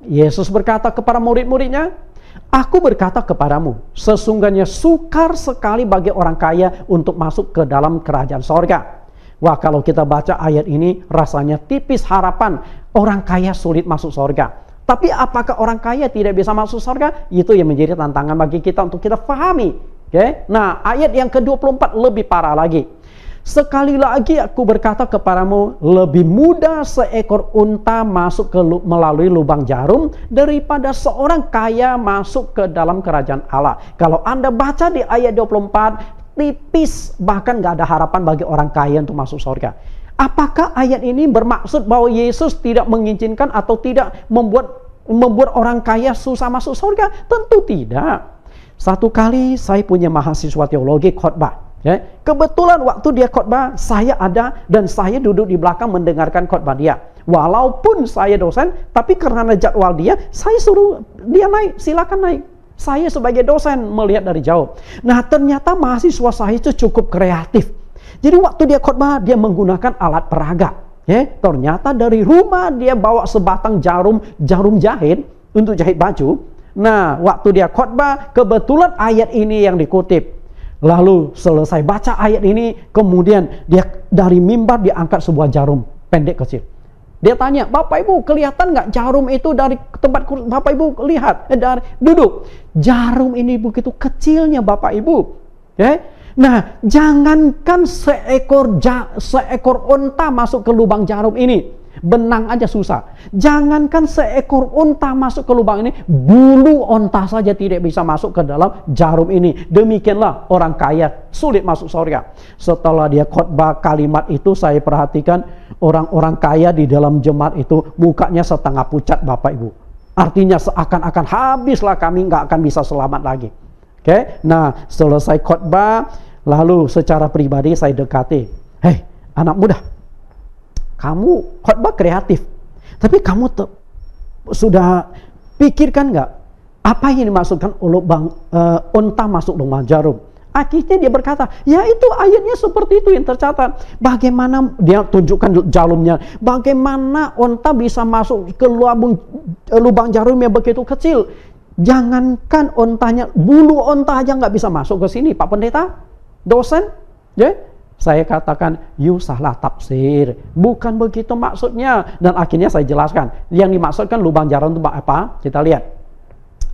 Yesus berkata kepada murid-muridnya, Aku berkata kepadamu, sesungguhnya sukar sekali bagi orang kaya untuk masuk ke dalam kerajaan sorga. Wah, kalau kita baca ayat ini, rasanya tipis harapan orang kaya sulit masuk sorga. Tapi apakah orang kaya tidak bisa masuk surga? Itu yang menjadi tantangan bagi kita untuk kita fahami. Oke. Okay? Nah, ayat yang ke-24 lebih parah lagi. Sekali lagi aku berkata kepadamu, lebih mudah seekor unta masuk ke melalui lubang jarum daripada seorang kaya masuk ke dalam kerajaan Allah. Kalau Anda baca di ayat 24, tipis bahkan nggak ada harapan bagi orang kaya untuk masuk surga. Apakah ayat ini bermaksud bahwa Yesus tidak mengizinkan atau tidak membuat membuat orang kaya susah masuk surga? Tentu tidak. Satu kali saya punya mahasiswa teologi khotbah. Ya. Kebetulan waktu dia khotbah, saya ada dan saya duduk di belakang mendengarkan khotbah dia. Walaupun saya dosen, tapi karena jadwal dia, saya suruh dia naik, silakan naik. Saya sebagai dosen melihat dari jauh. Nah ternyata mahasiswa saya itu cukup kreatif jadi waktu dia khotbah dia menggunakan alat peraga. Ya, ternyata dari rumah dia bawa sebatang jarum jarum jahit untuk jahit baju. Nah, waktu dia khotbah kebetulan ayat ini yang dikutip. Lalu selesai baca ayat ini, kemudian dia dari mimbar diangkat sebuah jarum pendek kecil. Dia tanya, Bapak Ibu kelihatan nggak jarum itu dari tempat Bapak Ibu lihat eh, dari duduk. Jarum ini begitu kecilnya Bapak Ibu. Ya, Nah, jangankan seekor ja, seekor unta masuk ke lubang jarum ini, benang aja susah. Jangankan seekor unta masuk ke lubang ini, bulu unta saja tidak bisa masuk ke dalam jarum ini. Demikianlah orang kaya sulit masuk surga. Setelah dia khotbah kalimat itu, saya perhatikan orang-orang kaya di dalam jemaat itu mukanya setengah pucat, Bapak Ibu. Artinya seakan-akan habislah kami nggak akan bisa selamat lagi okay? nah selesai khotbah lalu secara pribadi saya dekati hei anak muda kamu khotbah kreatif tapi kamu sudah pikirkan nggak apa yang dimaksudkan oleh bang uh, eh, onta masuk rumah jarum Akhirnya dia berkata, ya itu ayatnya seperti itu yang tercatat. Bagaimana dia tunjukkan jalurnya? bagaimana onta bisa masuk ke lubang, lubang jarum yang begitu kecil. Jangankan ontanya, bulu onta aja nggak bisa masuk ke sini, Pak Pendeta, dosen. Ya, saya katakan, you salah tafsir. Bukan begitu maksudnya. Dan akhirnya saya jelaskan. Yang dimaksudkan lubang jarum itu apa? Kita lihat.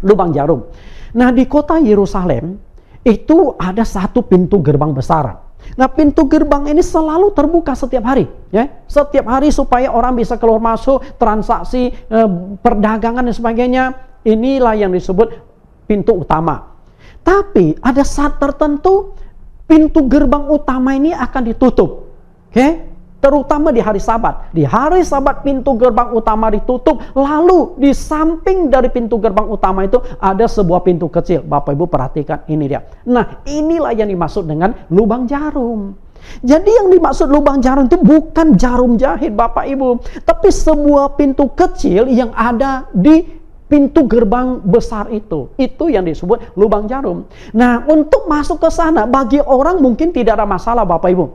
Lubang jarum. Nah, di kota Yerusalem, itu ada satu pintu gerbang besar. Nah, pintu gerbang ini selalu terbuka setiap hari, ya. Setiap hari supaya orang bisa keluar masuk, transaksi, eh, perdagangan dan sebagainya. Inilah yang disebut pintu utama. Tapi ada saat tertentu pintu gerbang utama ini akan ditutup. Oke? Okay? Terutama di hari Sabat. Di hari Sabat pintu gerbang utama ditutup, lalu di samping dari pintu gerbang utama itu ada sebuah pintu kecil. Bapak Ibu perhatikan ini dia. Nah, inilah yang dimaksud dengan lubang jarum. Jadi yang dimaksud lubang jarum itu bukan jarum jahit Bapak Ibu, tapi sebuah pintu kecil yang ada di pintu gerbang besar itu. Itu yang disebut lubang jarum. Nah, untuk masuk ke sana bagi orang mungkin tidak ada masalah Bapak Ibu.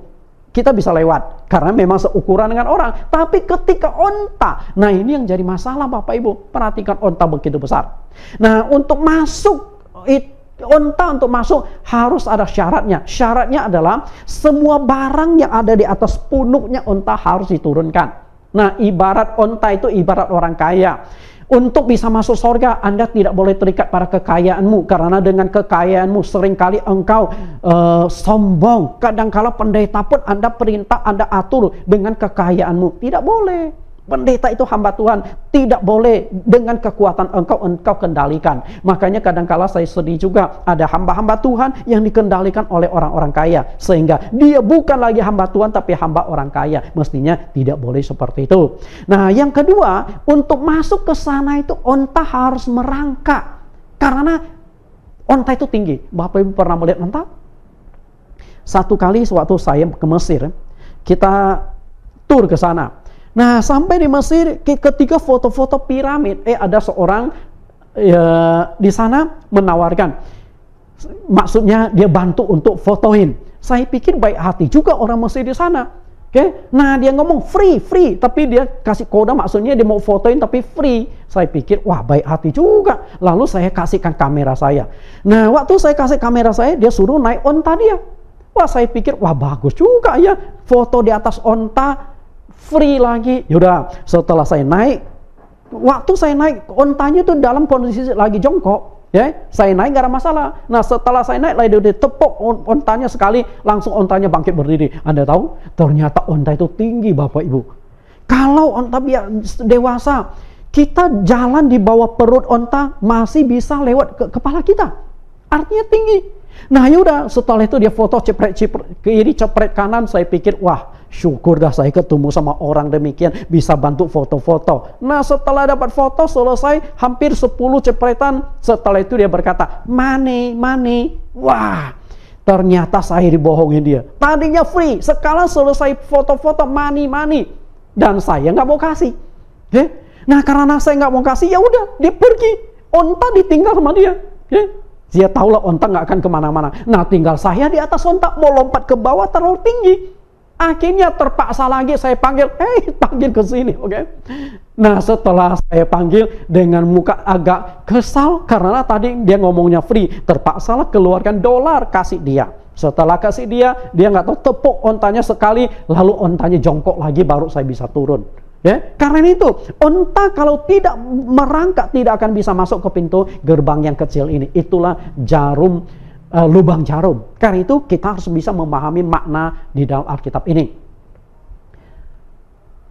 Kita bisa lewat karena memang seukuran dengan orang. Tapi ketika onta, nah ini yang jadi masalah Bapak Ibu. Perhatikan onta begitu besar. Nah, untuk masuk itu Onta untuk masuk harus ada syaratnya. Syaratnya adalah semua barang yang ada di atas punuknya onta harus diturunkan. Nah, ibarat onta itu ibarat orang kaya untuk bisa masuk surga, Anda tidak boleh terikat pada kekayaanmu karena dengan kekayaanmu seringkali engkau uh, sombong. Kadangkala pendeta pun Anda perintah, Anda atur dengan kekayaanmu. Tidak boleh. Pendeta itu hamba Tuhan, tidak boleh dengan kekuatan engkau engkau kendalikan. Makanya kadangkala saya sedih juga ada hamba-hamba Tuhan yang dikendalikan oleh orang-orang kaya sehingga dia bukan lagi hamba Tuhan tapi hamba orang kaya. Mestinya tidak boleh seperti itu. Nah, yang kedua, untuk masuk ke sana itu onta harus merangkak. Karena onta itu tinggi. Bapak Ibu pernah melihat onta? Satu kali suatu saya ke Mesir, kita tur ke sana Nah, sampai di Mesir ketika foto-foto piramid, eh ada seorang ya, di sana menawarkan, maksudnya dia bantu untuk fotoin. Saya pikir baik hati juga orang Mesir di sana. Oke, okay? nah dia ngomong free, free, tapi dia kasih kode maksudnya dia mau fotoin tapi free. Saya pikir wah baik hati juga. Lalu saya kasihkan kamera saya. Nah waktu saya kasih kamera saya dia suruh naik onta dia. Wah saya pikir wah bagus juga ya foto di atas onta free lagi. Yaudah, setelah saya naik, waktu saya naik, ontanya itu dalam kondisi lagi jongkok. Ya, saya naik gak ada masalah. Nah, setelah saya naik, lalu tepuk ontanya sekali, langsung ontanya bangkit berdiri. Anda tahu, ternyata onta itu tinggi, Bapak Ibu. Kalau onta dewasa, kita jalan di bawah perut onta masih bisa lewat ke kepala kita. Artinya tinggi. Nah yaudah setelah itu dia foto cepret cepret kiri cepret kanan saya pikir wah syukur dah saya ketemu sama orang demikian bisa bantu foto-foto. Nah setelah dapat foto selesai hampir 10 cepretan setelah itu dia berkata money money wah ternyata saya dibohongin dia. Tadinya free sekarang selesai foto-foto money money dan saya nggak mau kasih. Eh? Nah karena saya nggak mau kasih ya udah dia pergi. Onta ditinggal sama dia. Eh, dia tahu tahulah onta nggak akan kemana-mana. Nah tinggal saya di atas onta mau lompat ke bawah terlalu tinggi. Akhirnya terpaksa lagi saya panggil, eh hey, panggil ke sini, oke? Okay? Nah setelah saya panggil dengan muka agak kesal karena tadi dia ngomongnya free, terpaksa lah keluarkan dolar kasih dia. Setelah kasih dia, dia nggak tahu tepuk ontanya sekali, lalu ontanya jongkok lagi baru saya bisa turun. Ya, karena itu, unta kalau tidak merangkak tidak akan bisa masuk ke pintu gerbang yang kecil ini. Itulah jarum uh, lubang jarum. Karena itu kita harus bisa memahami makna di dalam Alkitab ini.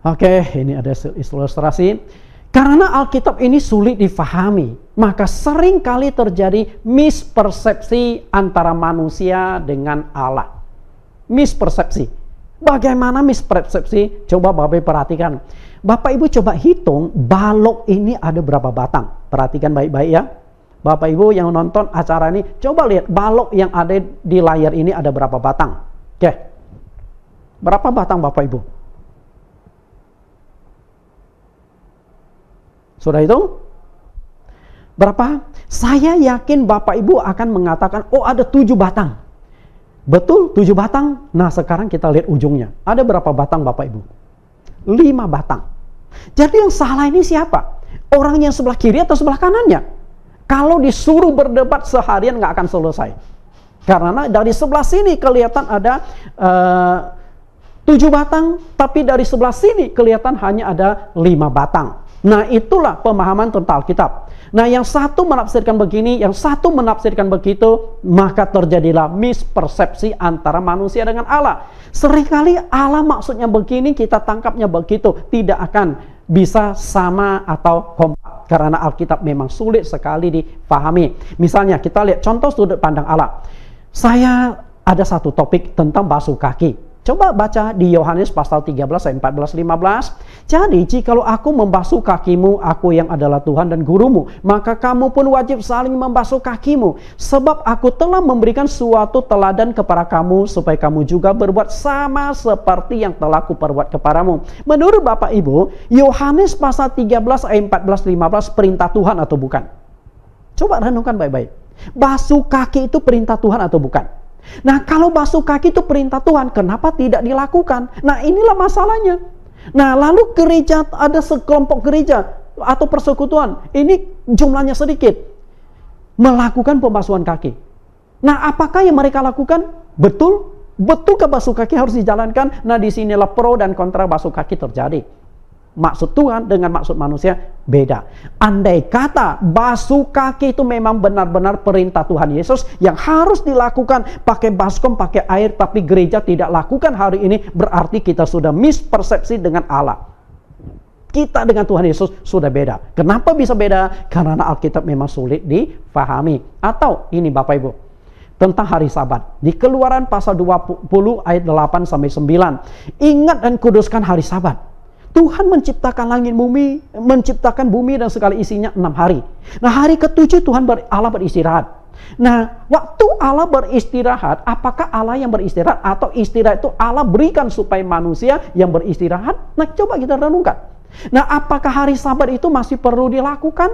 Oke, ini ada ilustrasi. Karena Alkitab ini sulit difahami, maka sering kali terjadi mispersepsi antara manusia dengan Allah. Mispersepsi. Bagaimana mispersepsi? Coba Bapak perhatikan. Bapak Ibu coba hitung balok ini ada berapa batang. Perhatikan baik-baik ya. Bapak Ibu yang nonton acara ini, coba lihat balok yang ada di layar ini ada berapa batang. Oke. Berapa batang Bapak Ibu? Sudah hitung? Berapa? Saya yakin Bapak Ibu akan mengatakan, oh ada tujuh batang. Betul, tujuh batang. Nah, sekarang kita lihat ujungnya. Ada berapa batang, Bapak Ibu? Lima batang. Jadi yang salah ini siapa? Orang yang sebelah kiri atau sebelah kanannya? Kalau disuruh berdebat seharian nggak akan selesai. Karena dari sebelah sini kelihatan ada uh, tujuh batang, tapi dari sebelah sini kelihatan hanya ada lima batang. Nah itulah pemahaman tentang Alkitab. Nah, yang satu menafsirkan begini, yang satu menafsirkan begitu, maka terjadilah mispersepsi antara manusia dengan Allah. Seringkali Allah maksudnya begini, kita tangkapnya begitu, tidak akan bisa sama atau kompak karena Alkitab memang sulit sekali dipahami. Misalnya kita lihat contoh sudut pandang Allah. Saya ada satu topik tentang basuh kaki. Coba baca di Yohanes pasal 13 ayat 14 15 jadi jika aku membasuh kakimu, aku yang adalah Tuhan dan gurumu, maka kamu pun wajib saling membasuh kakimu. Sebab aku telah memberikan suatu teladan kepada kamu, supaya kamu juga berbuat sama seperti yang telah kuperbuat kepadamu. Menurut Bapak Ibu, Yohanes pasal 13 ayat 14 15 perintah Tuhan atau bukan? Coba renungkan baik-baik. Basuh kaki itu perintah Tuhan atau bukan? Nah, kalau basuh kaki itu perintah Tuhan, kenapa tidak dilakukan? Nah, inilah masalahnya. Nah, lalu gereja ada sekelompok gereja atau persekutuan. Ini jumlahnya sedikit. Melakukan pembasuhan kaki. Nah, apakah yang mereka lakukan betul? Betul ke basuh kaki harus dijalankan? Nah, di sinilah pro dan kontra basuh kaki terjadi maksud Tuhan dengan maksud manusia beda. Andai kata basuh kaki itu memang benar-benar perintah Tuhan Yesus yang harus dilakukan pakai baskom, pakai air, tapi gereja tidak lakukan hari ini, berarti kita sudah mispersepsi dengan Allah. Kita dengan Tuhan Yesus sudah beda. Kenapa bisa beda? Karena Alkitab memang sulit dipahami. Atau ini Bapak Ibu, tentang hari Sabat. Di Keluaran pasal 20 ayat 8 sampai 9. Ingat dan kuduskan hari Sabat Tuhan menciptakan langit bumi, menciptakan bumi dan segala isinya enam hari. Nah hari ketujuh Tuhan ber, Allah beristirahat. Nah waktu Allah beristirahat, apakah Allah yang beristirahat atau istirahat itu Allah berikan supaya manusia yang beristirahat? Nah coba kita renungkan. Nah apakah hari sabat itu masih perlu dilakukan?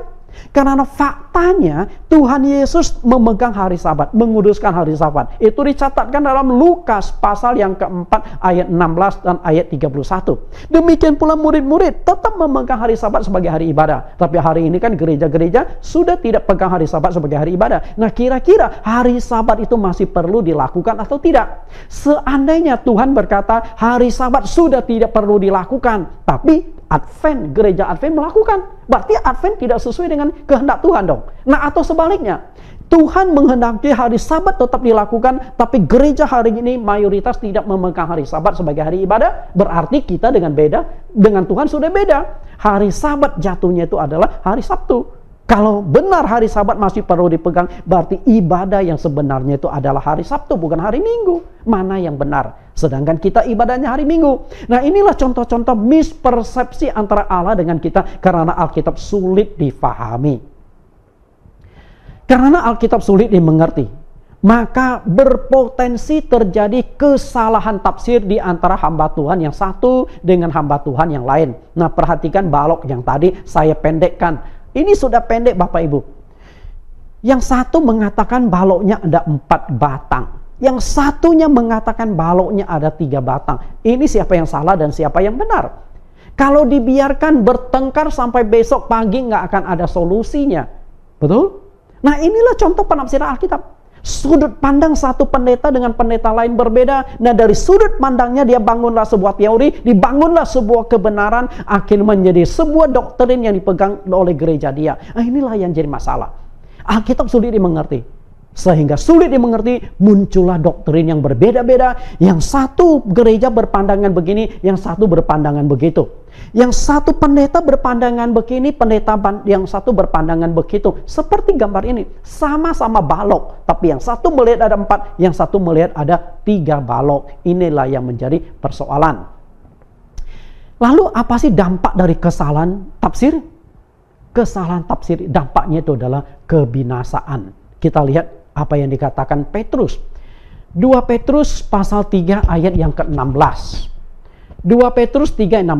Karena faktanya Tuhan Yesus memegang hari sabat, menguduskan hari sabat. Itu dicatatkan dalam Lukas pasal yang keempat ayat 16 dan ayat 31. Demikian pula murid-murid tetap memegang hari sabat sebagai hari ibadah. Tapi hari ini kan gereja-gereja sudah tidak pegang hari sabat sebagai hari ibadah. Nah kira-kira hari sabat itu masih perlu dilakukan atau tidak? Seandainya Tuhan berkata hari sabat sudah tidak perlu dilakukan. Tapi Advent, gereja Advent melakukan. Berarti Advent tidak sesuai dengan kehendak Tuhan dong. Nah atau sebaliknya, Tuhan menghendaki hari sabat tetap dilakukan, tapi gereja hari ini mayoritas tidak memegang hari sabat sebagai hari ibadah. Berarti kita dengan beda, dengan Tuhan sudah beda. Hari sabat jatuhnya itu adalah hari Sabtu. Kalau benar hari sabat masih perlu dipegang, berarti ibadah yang sebenarnya itu adalah hari Sabtu, bukan hari Minggu. Mana yang benar? Sedangkan kita ibadahnya hari Minggu. Nah inilah contoh-contoh mispersepsi antara Allah dengan kita karena Alkitab sulit difahami. Karena Alkitab sulit dimengerti, maka berpotensi terjadi kesalahan tafsir di antara hamba Tuhan yang satu dengan hamba Tuhan yang lain. Nah perhatikan balok yang tadi saya pendekkan. Ini sudah pendek Bapak Ibu. Yang satu mengatakan baloknya ada empat batang yang satunya mengatakan baloknya ada tiga batang. Ini siapa yang salah dan siapa yang benar. Kalau dibiarkan bertengkar sampai besok pagi nggak akan ada solusinya. Betul? Nah inilah contoh penafsiran Alkitab. Sudut pandang satu pendeta dengan pendeta lain berbeda. Nah dari sudut pandangnya dia bangunlah sebuah teori, dibangunlah sebuah kebenaran, akhirnya menjadi sebuah doktrin yang dipegang oleh gereja dia. Nah inilah yang jadi masalah. Alkitab sulit dimengerti sehingga sulit dimengerti muncullah doktrin yang berbeda-beda yang satu gereja berpandangan begini yang satu berpandangan begitu yang satu pendeta berpandangan begini pendeta yang satu berpandangan begitu seperti gambar ini sama-sama balok tapi yang satu melihat ada empat yang satu melihat ada tiga balok inilah yang menjadi persoalan lalu apa sih dampak dari kesalahan tafsir kesalahan tafsir dampaknya itu adalah kebinasaan kita lihat apa yang dikatakan Petrus. 2 Petrus pasal 3 ayat yang ke-16. 2 Petrus 3:16,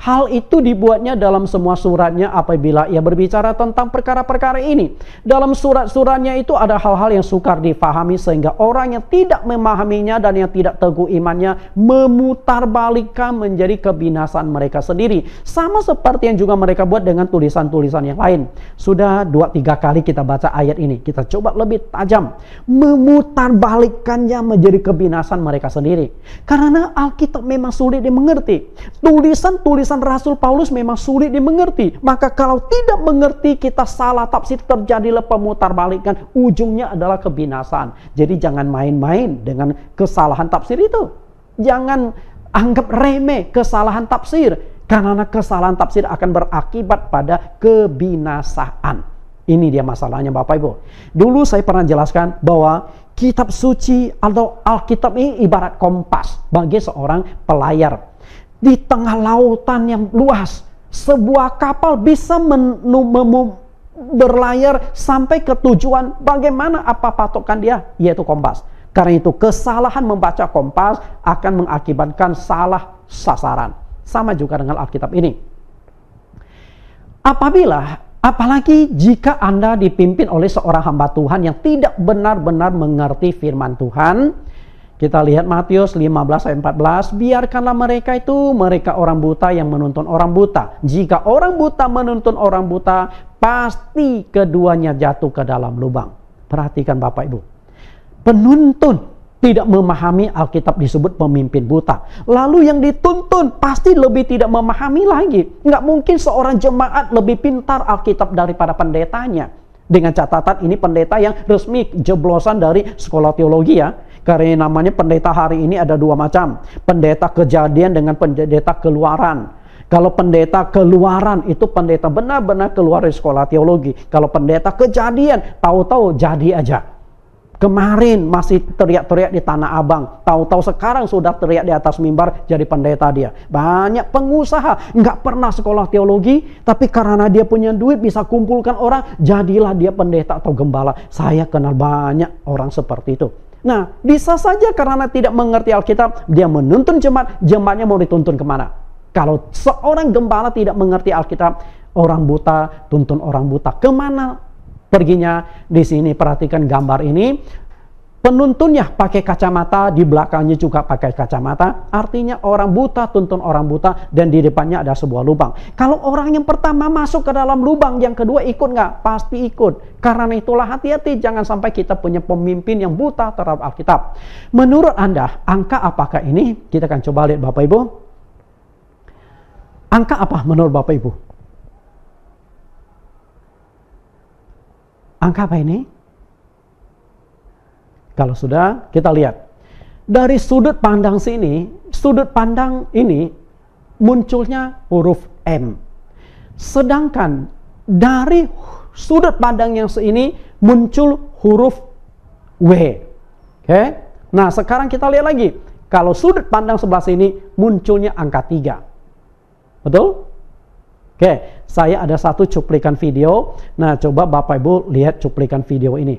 hal itu dibuatnya dalam semua suratnya apabila ia berbicara tentang perkara-perkara ini. Dalam surat-suratnya itu ada hal-hal yang sukar difahami sehingga orang yang tidak memahaminya dan yang tidak teguh imannya memutarbalikkan menjadi kebinasan mereka sendiri. Sama seperti yang juga mereka buat dengan tulisan-tulisan yang lain. Sudah dua tiga kali kita baca ayat ini, kita coba lebih tajam. Memutarbalikkannya menjadi kebinasan mereka sendiri. Karena Alkitab memang sulit dimengerti mengerti. Tulisan-tulisan Rasul Paulus memang sulit dimengerti. Maka kalau tidak mengerti kita salah tafsir terjadilah pemutarbalikan. Ujungnya adalah kebinasaan. Jadi jangan main-main dengan kesalahan tafsir itu. Jangan anggap remeh kesalahan tafsir. Karena kesalahan tafsir akan berakibat pada kebinasaan. Ini dia masalahnya Bapak Ibu. Dulu saya pernah jelaskan bahwa kitab suci atau Alkitab ini ibarat kompas bagi seorang pelayar di tengah lautan yang luas. Sebuah kapal bisa berlayar sampai ke tujuan. Bagaimana apa patokan dia? Yaitu kompas. Karena itu kesalahan membaca kompas akan mengakibatkan salah sasaran. Sama juga dengan Alkitab ini. Apabila, apalagi jika Anda dipimpin oleh seorang hamba Tuhan yang tidak benar-benar mengerti firman Tuhan, kita lihat Matius 15 ayat 14, biarkanlah mereka itu, mereka orang buta yang menuntun orang buta. Jika orang buta menuntun orang buta, pasti keduanya jatuh ke dalam lubang. Perhatikan Bapak Ibu. Penuntun tidak memahami Alkitab disebut pemimpin buta. Lalu yang dituntun pasti lebih tidak memahami lagi. Nggak mungkin seorang jemaat lebih pintar Alkitab daripada pendetanya. Dengan catatan ini pendeta yang resmi jeblosan dari sekolah teologi ya karena namanya pendeta hari ini ada dua macam. Pendeta kejadian dengan pendeta keluaran. Kalau pendeta keluaran itu pendeta benar-benar keluar dari sekolah teologi. Kalau pendeta kejadian, tahu-tahu jadi aja. Kemarin masih teriak-teriak di Tanah Abang, tahu-tahu sekarang sudah teriak di atas mimbar jadi pendeta dia. Banyak pengusaha nggak pernah sekolah teologi, tapi karena dia punya duit bisa kumpulkan orang, jadilah dia pendeta atau gembala. Saya kenal banyak orang seperti itu. Nah, bisa saja karena tidak mengerti Alkitab, dia menuntun jemaat, jemaatnya mau dituntun kemana? Kalau seorang gembala tidak mengerti Alkitab, orang buta tuntun orang buta kemana perginya? Di sini perhatikan gambar ini, Penuntunnya pakai kacamata, di belakangnya juga pakai kacamata. Artinya orang buta tuntun orang buta dan di depannya ada sebuah lubang. Kalau orang yang pertama masuk ke dalam lubang, yang kedua ikut nggak? Pasti ikut. Karena itulah hati-hati jangan sampai kita punya pemimpin yang buta terhadap Alkitab. Menurut Anda, angka apakah ini? Kita akan coba lihat Bapak Ibu. Angka apa menurut Bapak Ibu? Angka apa ini? Kalau sudah, kita lihat. Dari sudut pandang sini, sudut pandang ini munculnya huruf M. Sedangkan dari sudut pandang yang ini muncul huruf W. Oke. Okay? Nah, sekarang kita lihat lagi. Kalau sudut pandang sebelah sini munculnya angka 3. Betul? Oke, okay. saya ada satu cuplikan video. Nah, coba Bapak Ibu lihat cuplikan video ini.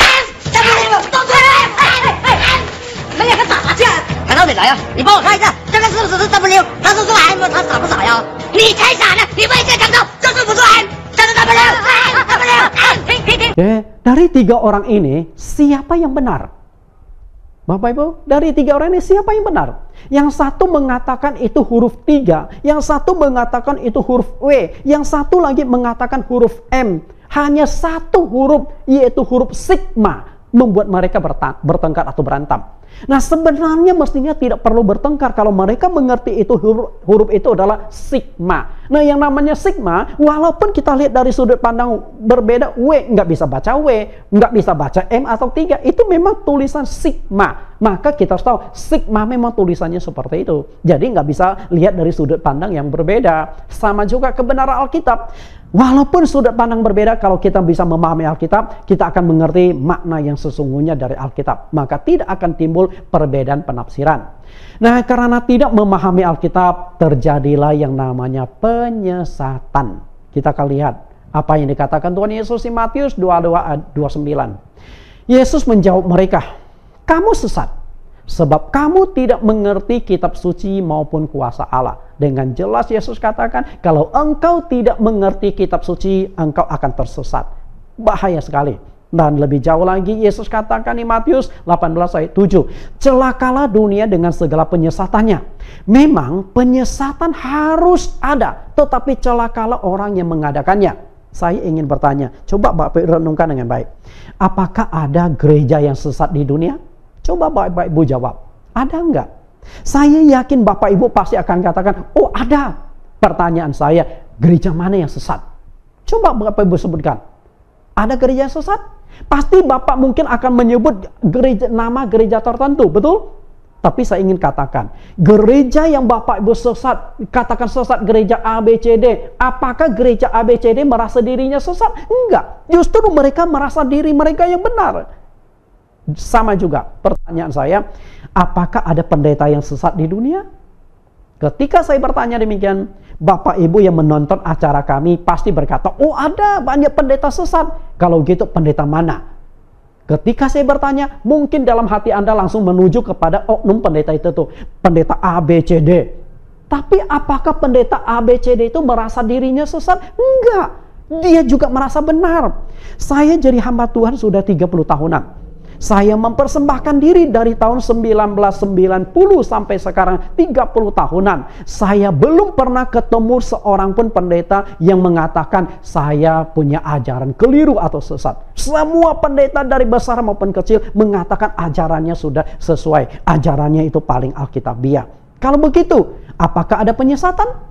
dari tiga orang ini siapa yang benar? Bapak Ibu, dari tiga orang ini siapa yang benar? Yang satu mengatakan itu huruf tiga, yang satu mengatakan itu huruf W, yang satu lagi mengatakan huruf M. Hanya satu huruf yaitu huruf sigma membuat mereka bertengkar atau berantam. Nah, sebenarnya mestinya tidak perlu bertengkar kalau mereka mengerti itu huruf, huruf itu adalah sigma. Nah, yang namanya sigma, walaupun kita lihat dari sudut pandang berbeda, W nggak bisa baca W, nggak bisa baca M atau tiga, itu memang tulisan sigma. Maka kita harus tahu, sigma memang tulisannya seperti itu. Jadi nggak bisa lihat dari sudut pandang yang berbeda. Sama juga kebenaran Alkitab. Walaupun sudut pandang berbeda, kalau kita bisa memahami Alkitab, kita akan mengerti makna yang sesungguhnya dari Alkitab. Maka tidak akan timbul perbedaan penafsiran. Nah, karena tidak memahami Alkitab, terjadilah yang namanya penyesatan. Kita akan lihat apa yang dikatakan Tuhan Yesus di Matius 29. Yesus menjawab mereka, "Kamu sesat sebab kamu tidak mengerti kitab suci maupun kuasa Allah." Dengan jelas Yesus katakan, kalau engkau tidak mengerti kitab suci, engkau akan tersesat. Bahaya sekali. Dan lebih jauh lagi Yesus katakan di Matius 18 ayat 7, celakalah dunia dengan segala penyesatannya. Memang penyesatan harus ada, tetapi celakalah orang yang mengadakannya. Saya ingin bertanya, coba Bapak renungkan dengan baik. Apakah ada gereja yang sesat di dunia? Coba baik-baik Bu jawab. Ada enggak? Saya yakin Bapak Ibu pasti akan katakan, oh ada. Pertanyaan saya, gereja mana yang sesat? Coba Bapak Ibu sebutkan. Ada gereja yang sesat? Pasti Bapak mungkin akan menyebut gereja, nama gereja tertentu, betul? Tapi saya ingin katakan, gereja yang Bapak Ibu sesat, katakan sesat gereja ABCD, apakah gereja ABCD merasa dirinya sesat? Enggak, justru mereka merasa diri mereka yang benar. Sama juga pertanyaan saya, apakah ada pendeta yang sesat di dunia? Ketika saya bertanya demikian, Bapak Ibu yang menonton acara kami pasti berkata, "Oh, ada banyak pendeta sesat." Kalau gitu pendeta mana? Ketika saya bertanya, mungkin dalam hati Anda langsung menuju kepada oknum pendeta itu tuh, pendeta ABCD. Tapi apakah pendeta ABCD itu merasa dirinya sesat? Enggak. Dia juga merasa benar. Saya jadi hamba Tuhan sudah 30 tahunan. Saya mempersembahkan diri dari tahun 1990 sampai sekarang 30 tahunan. Saya belum pernah ketemu seorang pun pendeta yang mengatakan saya punya ajaran keliru atau sesat. Semua pendeta dari besar maupun kecil mengatakan ajarannya sudah sesuai. Ajarannya itu paling alkitabiah. Kalau begitu, apakah ada penyesatan?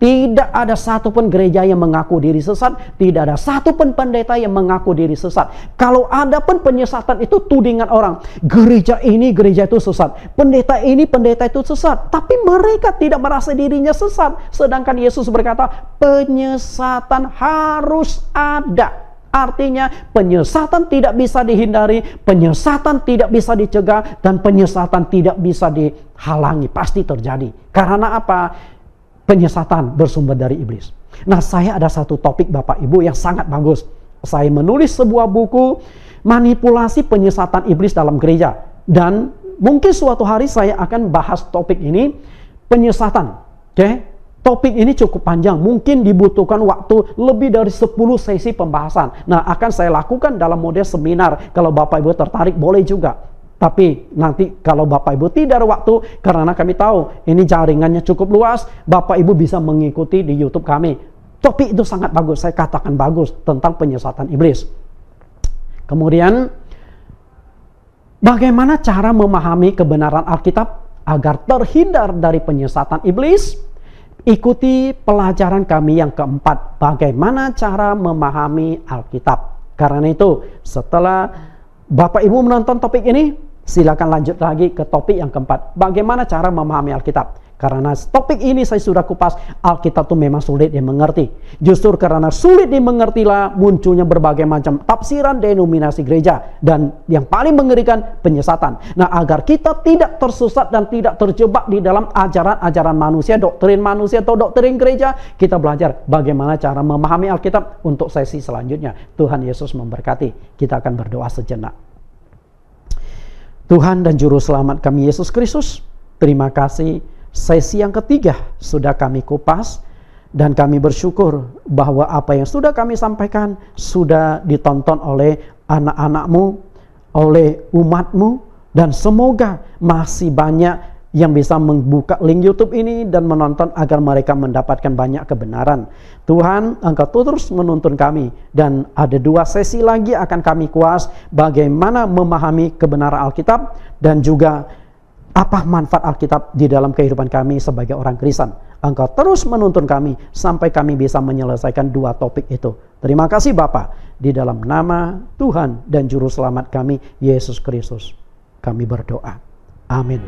Tidak ada satu pun gereja yang mengaku diri sesat, tidak ada satu pun pendeta yang mengaku diri sesat. Kalau ada pun penyesatan itu tudingan orang, gereja ini gereja itu sesat, pendeta ini pendeta itu sesat. Tapi mereka tidak merasa dirinya sesat, sedangkan Yesus berkata penyesatan harus ada. Artinya penyesatan tidak bisa dihindari, penyesatan tidak bisa dicegah, dan penyesatan tidak bisa dihalangi. Pasti terjadi. Karena apa? penyesatan bersumber dari iblis. Nah, saya ada satu topik Bapak Ibu yang sangat bagus. Saya menulis sebuah buku manipulasi penyesatan iblis dalam gereja dan mungkin suatu hari saya akan bahas topik ini penyesatan. Oke. Okay? Topik ini cukup panjang, mungkin dibutuhkan waktu lebih dari 10 sesi pembahasan. Nah, akan saya lakukan dalam model seminar. Kalau Bapak Ibu tertarik boleh juga. Tapi nanti kalau Bapak Ibu tidak ada waktu, karena kami tahu ini jaringannya cukup luas, Bapak Ibu bisa mengikuti di YouTube kami. Topik itu sangat bagus, saya katakan bagus tentang penyesatan iblis. Kemudian, bagaimana cara memahami kebenaran Alkitab agar terhindar dari penyesatan iblis? Ikuti pelajaran kami yang keempat, bagaimana cara memahami Alkitab. Karena itu, setelah Bapak Ibu menonton topik ini, Silakan lanjut lagi ke topik yang keempat. Bagaimana cara memahami Alkitab? Karena topik ini saya sudah kupas, Alkitab itu memang sulit dimengerti. Justru karena sulit dimengertilah munculnya berbagai macam tafsiran denominasi gereja dan yang paling mengerikan penyesatan. Nah, agar kita tidak tersusat dan tidak terjebak di dalam ajaran-ajaran manusia, doktrin manusia atau doktrin gereja, kita belajar bagaimana cara memahami Alkitab untuk sesi selanjutnya. Tuhan Yesus memberkati. Kita akan berdoa sejenak. Tuhan dan Juru Selamat kami Yesus Kristus, terima kasih sesi yang ketiga sudah kami kupas dan kami bersyukur bahwa apa yang sudah kami sampaikan sudah ditonton oleh anak-anakmu, oleh umatmu, dan semoga masih banyak yang bisa membuka link YouTube ini dan menonton agar mereka mendapatkan banyak kebenaran. Tuhan, Engkau terus menuntun kami dan ada dua sesi lagi akan kami kuas bagaimana memahami kebenaran Alkitab dan juga apa manfaat Alkitab di dalam kehidupan kami sebagai orang Kristen. Engkau terus menuntun kami sampai kami bisa menyelesaikan dua topik itu. Terima kasih Bapak di dalam nama Tuhan dan juru selamat kami Yesus Kristus. Kami berdoa. Amin.